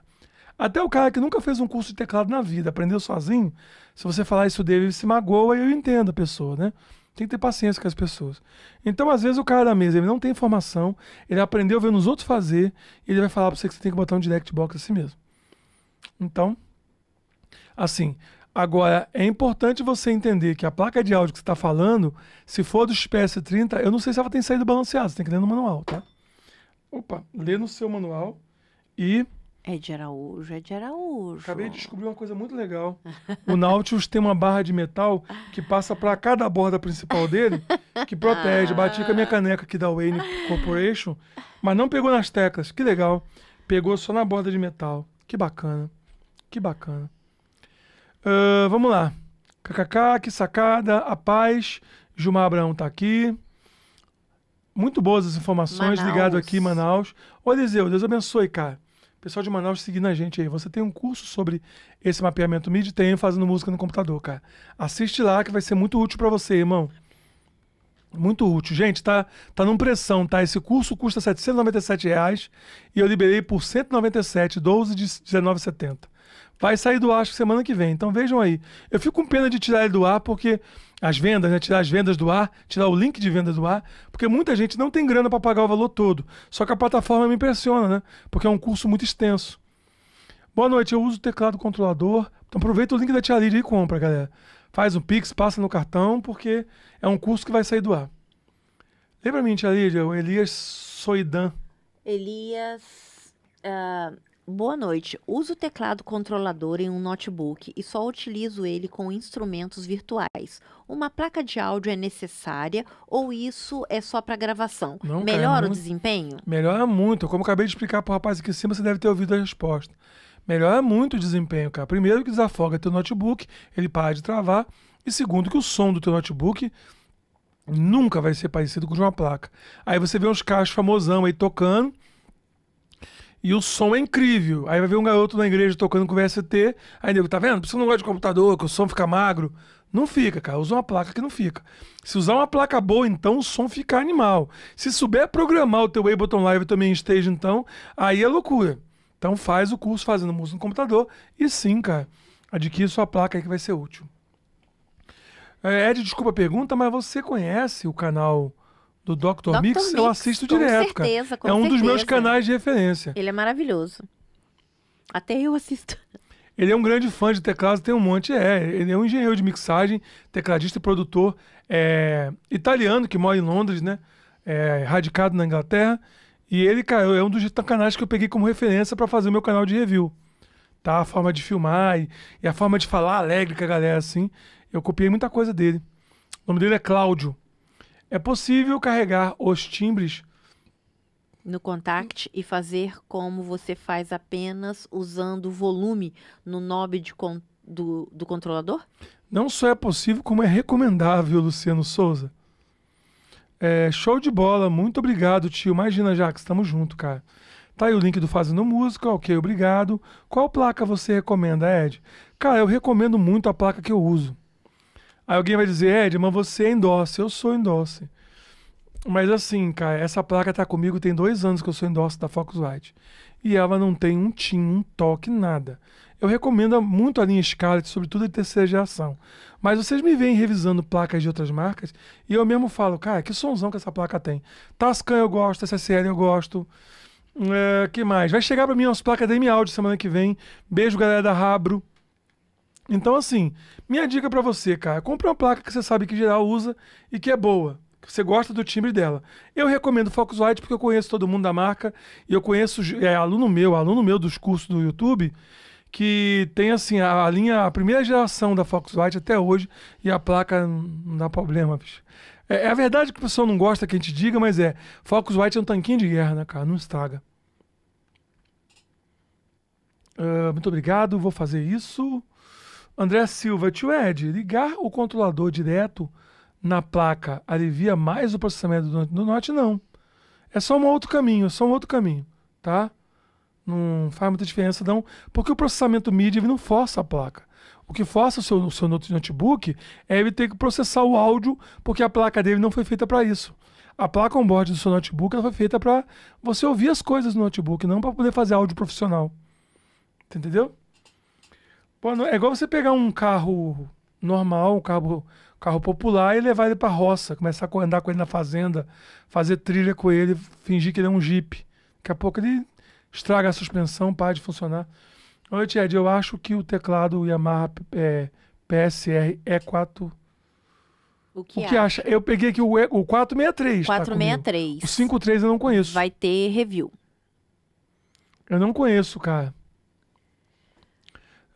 Até o cara que nunca fez um curso de teclado na vida, aprendeu sozinho. Se você falar isso dele, ele se magoa e eu entendo a pessoa, né? Tem que ter paciência com as pessoas. Então, às vezes, o cara da mesa, ele não tem informação ele aprendeu vendo os outros fazer, e ele vai falar para você que você tem que botar um direct box assim mesmo. Então, assim, Agora, é importante você entender que a placa de áudio que você está falando, se for do PS30, eu não sei se ela tem saída balanceada, você tem que ler no manual, tá? Opa, lê no seu manual e. É de Araújo, é de Araújo. Acabei de descobrir uma coisa muito legal. O Nautilus tem uma barra de metal que passa para cada borda principal dele, que protege. Bati com a minha caneca aqui da Wayne Corporation, mas não pegou nas teclas. Que legal. Pegou só na borda de metal. Que bacana. Que bacana. Uh, vamos lá. KKK, que sacada, a paz. Gilmar Abraão tá aqui. Muito boas as informações. Manaus. Ligado aqui, Manaus. Ô, Eliseu, Deus abençoe, cara. Pessoal de Manaus seguindo a gente aí. Você tem um curso sobre esse mapeamento MIDI? Tem, fazendo música no computador, cara. Assiste lá que vai ser muito útil para você, irmão. Muito útil. Gente, tá, tá num pressão, tá? Esse curso custa R$ 797 reais, e eu liberei por R$ 197, 12 de 19,70 vai sair do ar semana que vem. Então vejam aí. Eu fico com pena de tirar ele do ar, porque as vendas, né? Tirar as vendas do ar, tirar o link de venda do ar, porque muita gente não tem grana para pagar o valor todo. Só que a plataforma me impressiona, né? Porque é um curso muito extenso. Boa noite, eu uso o teclado controlador. Então aproveita o link da Tia Lídia e compra, galera. Faz um Pix, passa no cartão, porque é um curso que vai sair do ar. Lembra mim, Tia Lídia, o Elias Soidan. Elias. Uh... Boa noite. Uso o teclado controlador em um notebook e só utilizo ele com instrumentos virtuais. Uma placa de áudio é necessária ou isso é só para gravação? Não, é Melhora cara, o muito... desempenho? Melhora muito. Como acabei de explicar para o rapaz aqui em cima, você deve ter ouvido a resposta. Melhora muito o desempenho, cara. Primeiro que desafoga teu notebook, ele para de travar. E segundo que o som do teu notebook nunca vai ser parecido com de uma placa. Aí você vê uns cachos famosão aí tocando e o som é incrível. Aí vai ver um garoto na igreja tocando com VST. Aí nego, tá vendo? Por isso não gosta de computador, que o som fica magro. Não fica, cara. Usa uma placa que não fica. Se usar uma placa boa, então o som fica animal. Se souber programar o teu Ableton Live também em stage, então, aí é loucura. Então faz o curso fazendo música no computador. E sim, cara, adquire sua placa aí que vai ser útil. É, Ed, desculpa a pergunta, mas você conhece o canal do Dr. Dr. Mix, Mix, eu assisto com direto. Certeza, com é um certeza. dos meus canais de referência. Ele é maravilhoso. Até eu assisto. Ele é um grande fã de teclado, tem um monte, é. Ele é um engenheiro de mixagem, tecladista e produtor é, italiano, que mora em Londres, né? É, radicado na Inglaterra. E ele, cara, é um dos canais que eu peguei como referência para fazer o meu canal de review. Tá? A forma de filmar e, e a forma de falar alegre com a galera, assim. Eu copiei muita coisa dele. O nome dele é Cláudio. É possível carregar os timbres no contact e fazer como você faz apenas usando o volume no knob de con do, do controlador? Não só é possível, como é recomendável, Luciano Souza. É, show de bola, muito obrigado, tio. Imagina, Jax, estamos junto, cara. Tá aí o link do Fazendo Música, ok, obrigado. Qual placa você recomenda, Ed? Cara, eu recomendo muito a placa que eu uso. Aí alguém vai dizer, Ed, mas você é endosse. Eu sou endosse. Mas assim, cara, essa placa tá comigo tem dois anos que eu sou endosse da Focusrite. E ela não tem um tim, um toque, nada. Eu recomendo muito a linha Scarlett, sobretudo a terceira geração. Mas vocês me veem revisando placas de outras marcas e eu mesmo falo, cara, que sonzão que essa placa tem. Tascan eu gosto, SSL eu gosto. É, que mais? Vai chegar para mim umas placas da M-Audio semana que vem. Beijo, galera da Rabro. Então, assim, minha dica para você, cara, compre uma placa que você sabe que geral usa e que é boa. Que você gosta do timbre dela. Eu recomendo Focusrite porque eu conheço todo mundo da marca e eu conheço é, aluno meu, aluno meu dos cursos do YouTube que tem assim a, linha, a primeira geração da Focusrite até hoje e a placa não dá problema, bicho. É, é a verdade que o pessoal não gosta que a gente diga, mas é, Focusrite é um tanquinho de guerra, né, cara? Não estraga. Uh, muito obrigado, vou fazer isso. André Silva, tio Ed, ligar o controlador direto na placa alivia mais o processamento do, do norte? Não. É só um outro caminho, só um outro caminho, tá? Não faz muita diferença não, porque o processamento MIDI ele não força a placa. O que força o seu, o seu notebook é ele ter que processar o áudio, porque a placa dele não foi feita para isso. A placa on-board do seu notebook ela foi feita para você ouvir as coisas no notebook, não para poder fazer áudio profissional. Entendeu? Pô, não, é igual você pegar um carro normal, um carro, carro popular, e levar ele pra roça, começar a andar com ele na fazenda, fazer trilha com ele, fingir que ele é um Jeep. Daqui a pouco ele estraga a suspensão, para de funcionar. Oi, Ed, eu acho que o teclado Yamaha é, PSR E4. É o que, o que acha? acha? Eu peguei aqui o, e, o 463. 463. Tá o 53 eu não conheço. Vai ter review. Eu não conheço, cara.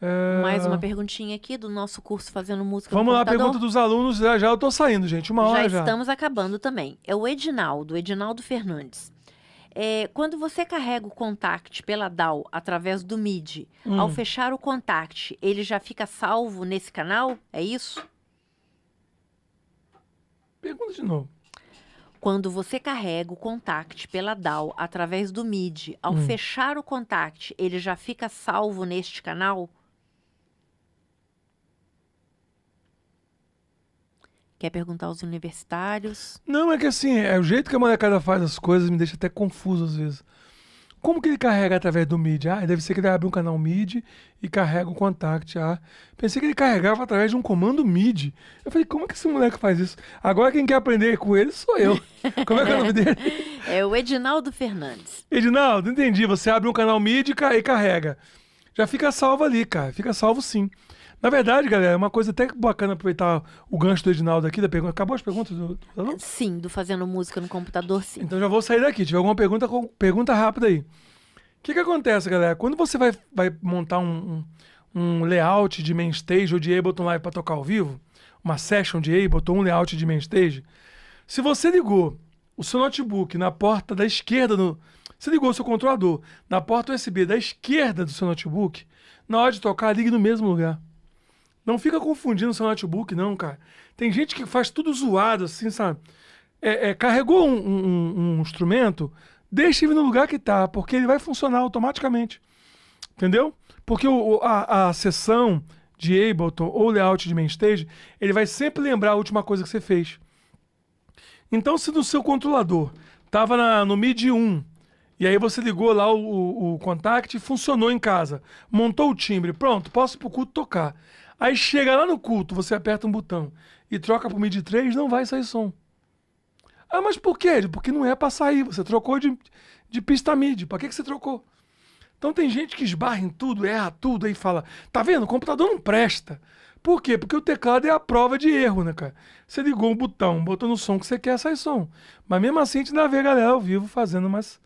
É... Mais uma é. perguntinha aqui do nosso curso Fazendo Música Vamos lá, pergunta dos alunos. Já, já eu tô saindo, gente. Uma hora já. Já estamos acabando também. É o Edinaldo, Edinaldo Fernandes. É, quando você carrega o contact pela DAO através do MIDI, hum. ao fechar o contact, ele já fica salvo nesse canal? É isso? Pergunta de novo. Quando você carrega o contact pela DAO através do MIDI, ao hum. fechar o contact, ele já fica salvo neste canal? Quer perguntar aos universitários? Não, é que assim, é o jeito que a molecada faz as coisas me deixa até confuso às vezes. Como que ele carrega através do MIDI? Ah, deve ser que ele abre um canal MIDI e carrega o contact. Ah, pensei que ele carregava através de um comando MIDI. Eu falei, como é que esse moleque faz isso? Agora quem quer aprender com ele sou eu. Como é que é o nome dele? É o Edinaldo Fernandes. Edinaldo, entendi. Você abre um canal MIDI e carrega. Já fica salvo ali, cara. Fica salvo sim. Na verdade, galera, é uma coisa até bacana aproveitar o gancho do Edinaldo aqui da pergunta. Acabou as perguntas do, do Sim, do fazendo música no computador, sim. Então já vou sair daqui. Tiver alguma pergunta, pergunta rápida aí. O que, que acontece, galera? Quando você vai, vai montar um, um layout de main stage ou de Ableton Live para tocar ao vivo, uma session de Ableton, um layout de main stage, se você ligou o seu notebook na porta da esquerda se Você ligou o seu controlador na porta USB da esquerda do seu notebook, na hora de tocar, ligue no mesmo lugar. Não fica confundindo seu notebook, não, cara. Tem gente que faz tudo zoado, assim, sabe? É, é, carregou um, um, um, instrumento, deixa ele no lugar que tá, porque ele vai funcionar automaticamente. Entendeu? Porque o, a, a sessão de Ableton ou layout de mainstage, ele vai sempre lembrar a última coisa que você fez. Então, se no seu controlador tava na, no MIDI 1, e aí você ligou lá o, o, o contact, funcionou em casa, montou o timbre, pronto, posso pro culto tocar. Aí chega lá no culto, você aperta um botão e troca pro MIDI 3, não vai sair som. Ah, mas por quê? Porque não é para sair. Você trocou de, de pista MIDI. Para que, que você trocou? Então tem gente que esbarra em tudo, erra tudo, aí fala: tá vendo? O computador não presta. Por quê? Porque o teclado é a prova de erro, né, cara? Você ligou o botão, botou no som que você quer, sai som. Mas mesmo assim a gente ainda vê a galera ao vivo fazendo umas,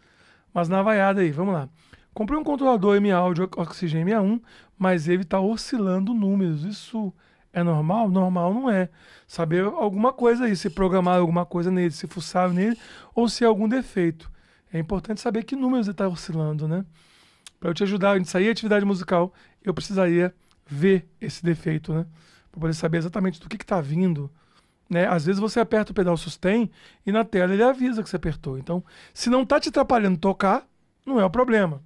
umas navaiadas aí. Vamos lá. Comprei um controlador M-Audio Oxygen 61, mas ele está oscilando números. Isso é normal? Normal não é. Saber alguma coisa aí, se programar alguma coisa nele, se fuçar nele, ou se é algum defeito. É importante saber que números ele está oscilando, né? Para eu te ajudar a sair da atividade musical, eu precisaria ver esse defeito, né? Para poder saber exatamente do que está vindo. Né? Às vezes você aperta o pedal sustain e na tela ele avisa que você apertou. Então, se não está te atrapalhando tocar, não é o problema.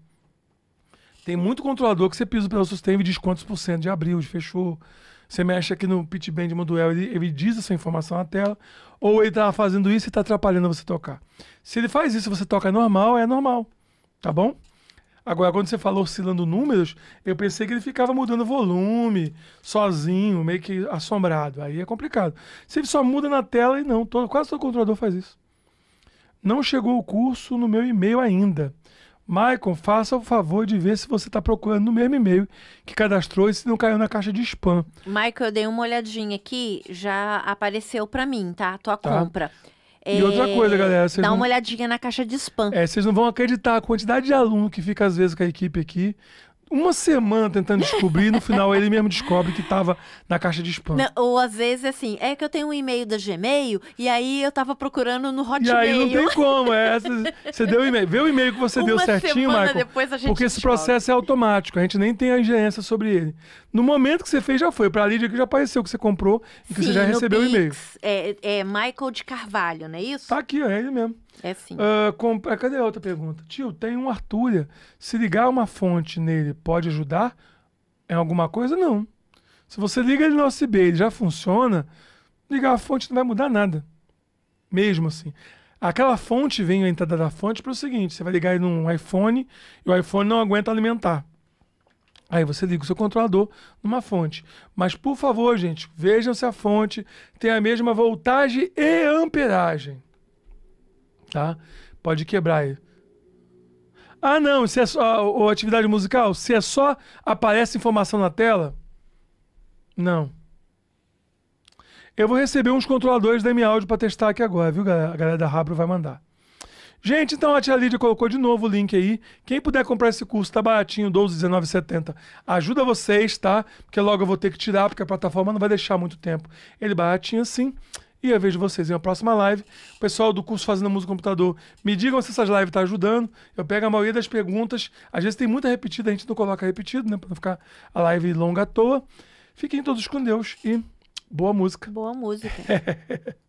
Tem muito controlador que você pisa o pedal sustain e diz quantos por cento de abril de fechou. Você mexe aqui no pit band de Moduel, ele, ele diz essa informação na tela. Ou ele tá fazendo isso e tá atrapalhando você tocar. Se ele faz isso e você toca normal, é normal. Tá bom? Agora, quando você falou oscilando números, eu pensei que ele ficava mudando volume, sozinho, meio que assombrado. Aí é complicado. Se ele só muda na tela e não, todo, quase todo controlador faz isso. Não chegou o curso no meu e-mail ainda. Maicon, faça o favor de ver se você está procurando no mesmo e-mail que cadastrou e se não caiu na caixa de spam. Maicon, eu dei uma olhadinha aqui, já apareceu para mim, tá? A tua tá. compra. E é... outra coisa, galera. Dá uma olhadinha na caixa de spam. É, vocês não vão acreditar a quantidade de aluno que fica às vezes com a equipe aqui uma semana tentando descobrir, no final ele mesmo descobre que estava na caixa de spam. Não, ou às vezes assim, é que eu tenho um e-mail da Gmail e aí eu estava procurando no Hotmail. E aí não tem como, é, você deu o e-mail, vê o e-mail que você uma deu certinho, Michael, porque esse descobre. processo é automático, a gente nem tem a ingerência sobre ele. No momento que você fez já foi, para a Lídia que já apareceu que você comprou e que Sim, você já recebeu o e-mail. É, é Michael de Carvalho, não é isso? Tá aqui, é ele mesmo. É sim. Uh, com... Ah, cadê a outra pergunta? Tio, tem um Artúria. Se ligar uma fonte nele, pode ajudar em é alguma coisa? Não. Se você liga ele no USB, ele já funciona, ligar a fonte não vai mudar nada. Mesmo assim. Aquela fonte vem a entrada da fonte para o seguinte: você vai ligar ele num iPhone e o iPhone não aguenta alimentar. Aí você liga o seu controlador numa fonte. Mas por favor, gente, vejam se a fonte tem a mesma voltagem e amperagem. Tá? Pode quebrar aí. Ah, não, se é só ou atividade musical, se é só aparece informação na tela? Não. Eu vou receber uns controladores da M-Audio para testar aqui agora, viu? A galera da Rabro vai mandar. Gente, então a tia Lídia colocou de novo o link aí. Quem puder comprar esse curso, tá baratinho, 12,1970. Ajuda vocês, tá? Porque logo eu vou ter que tirar, porque a plataforma não vai deixar muito tempo. Ele baratinho assim. E eu vejo vocês em uma próxima live. O pessoal do curso Fazendo Música no Computador, me digam se essas lives estão tá ajudando. Eu pego a maioria das perguntas. Às vezes tem muita repetida, a gente não coloca repetido, né? Pra não ficar a live longa à toa. Fiquem todos com Deus e boa música. Boa música.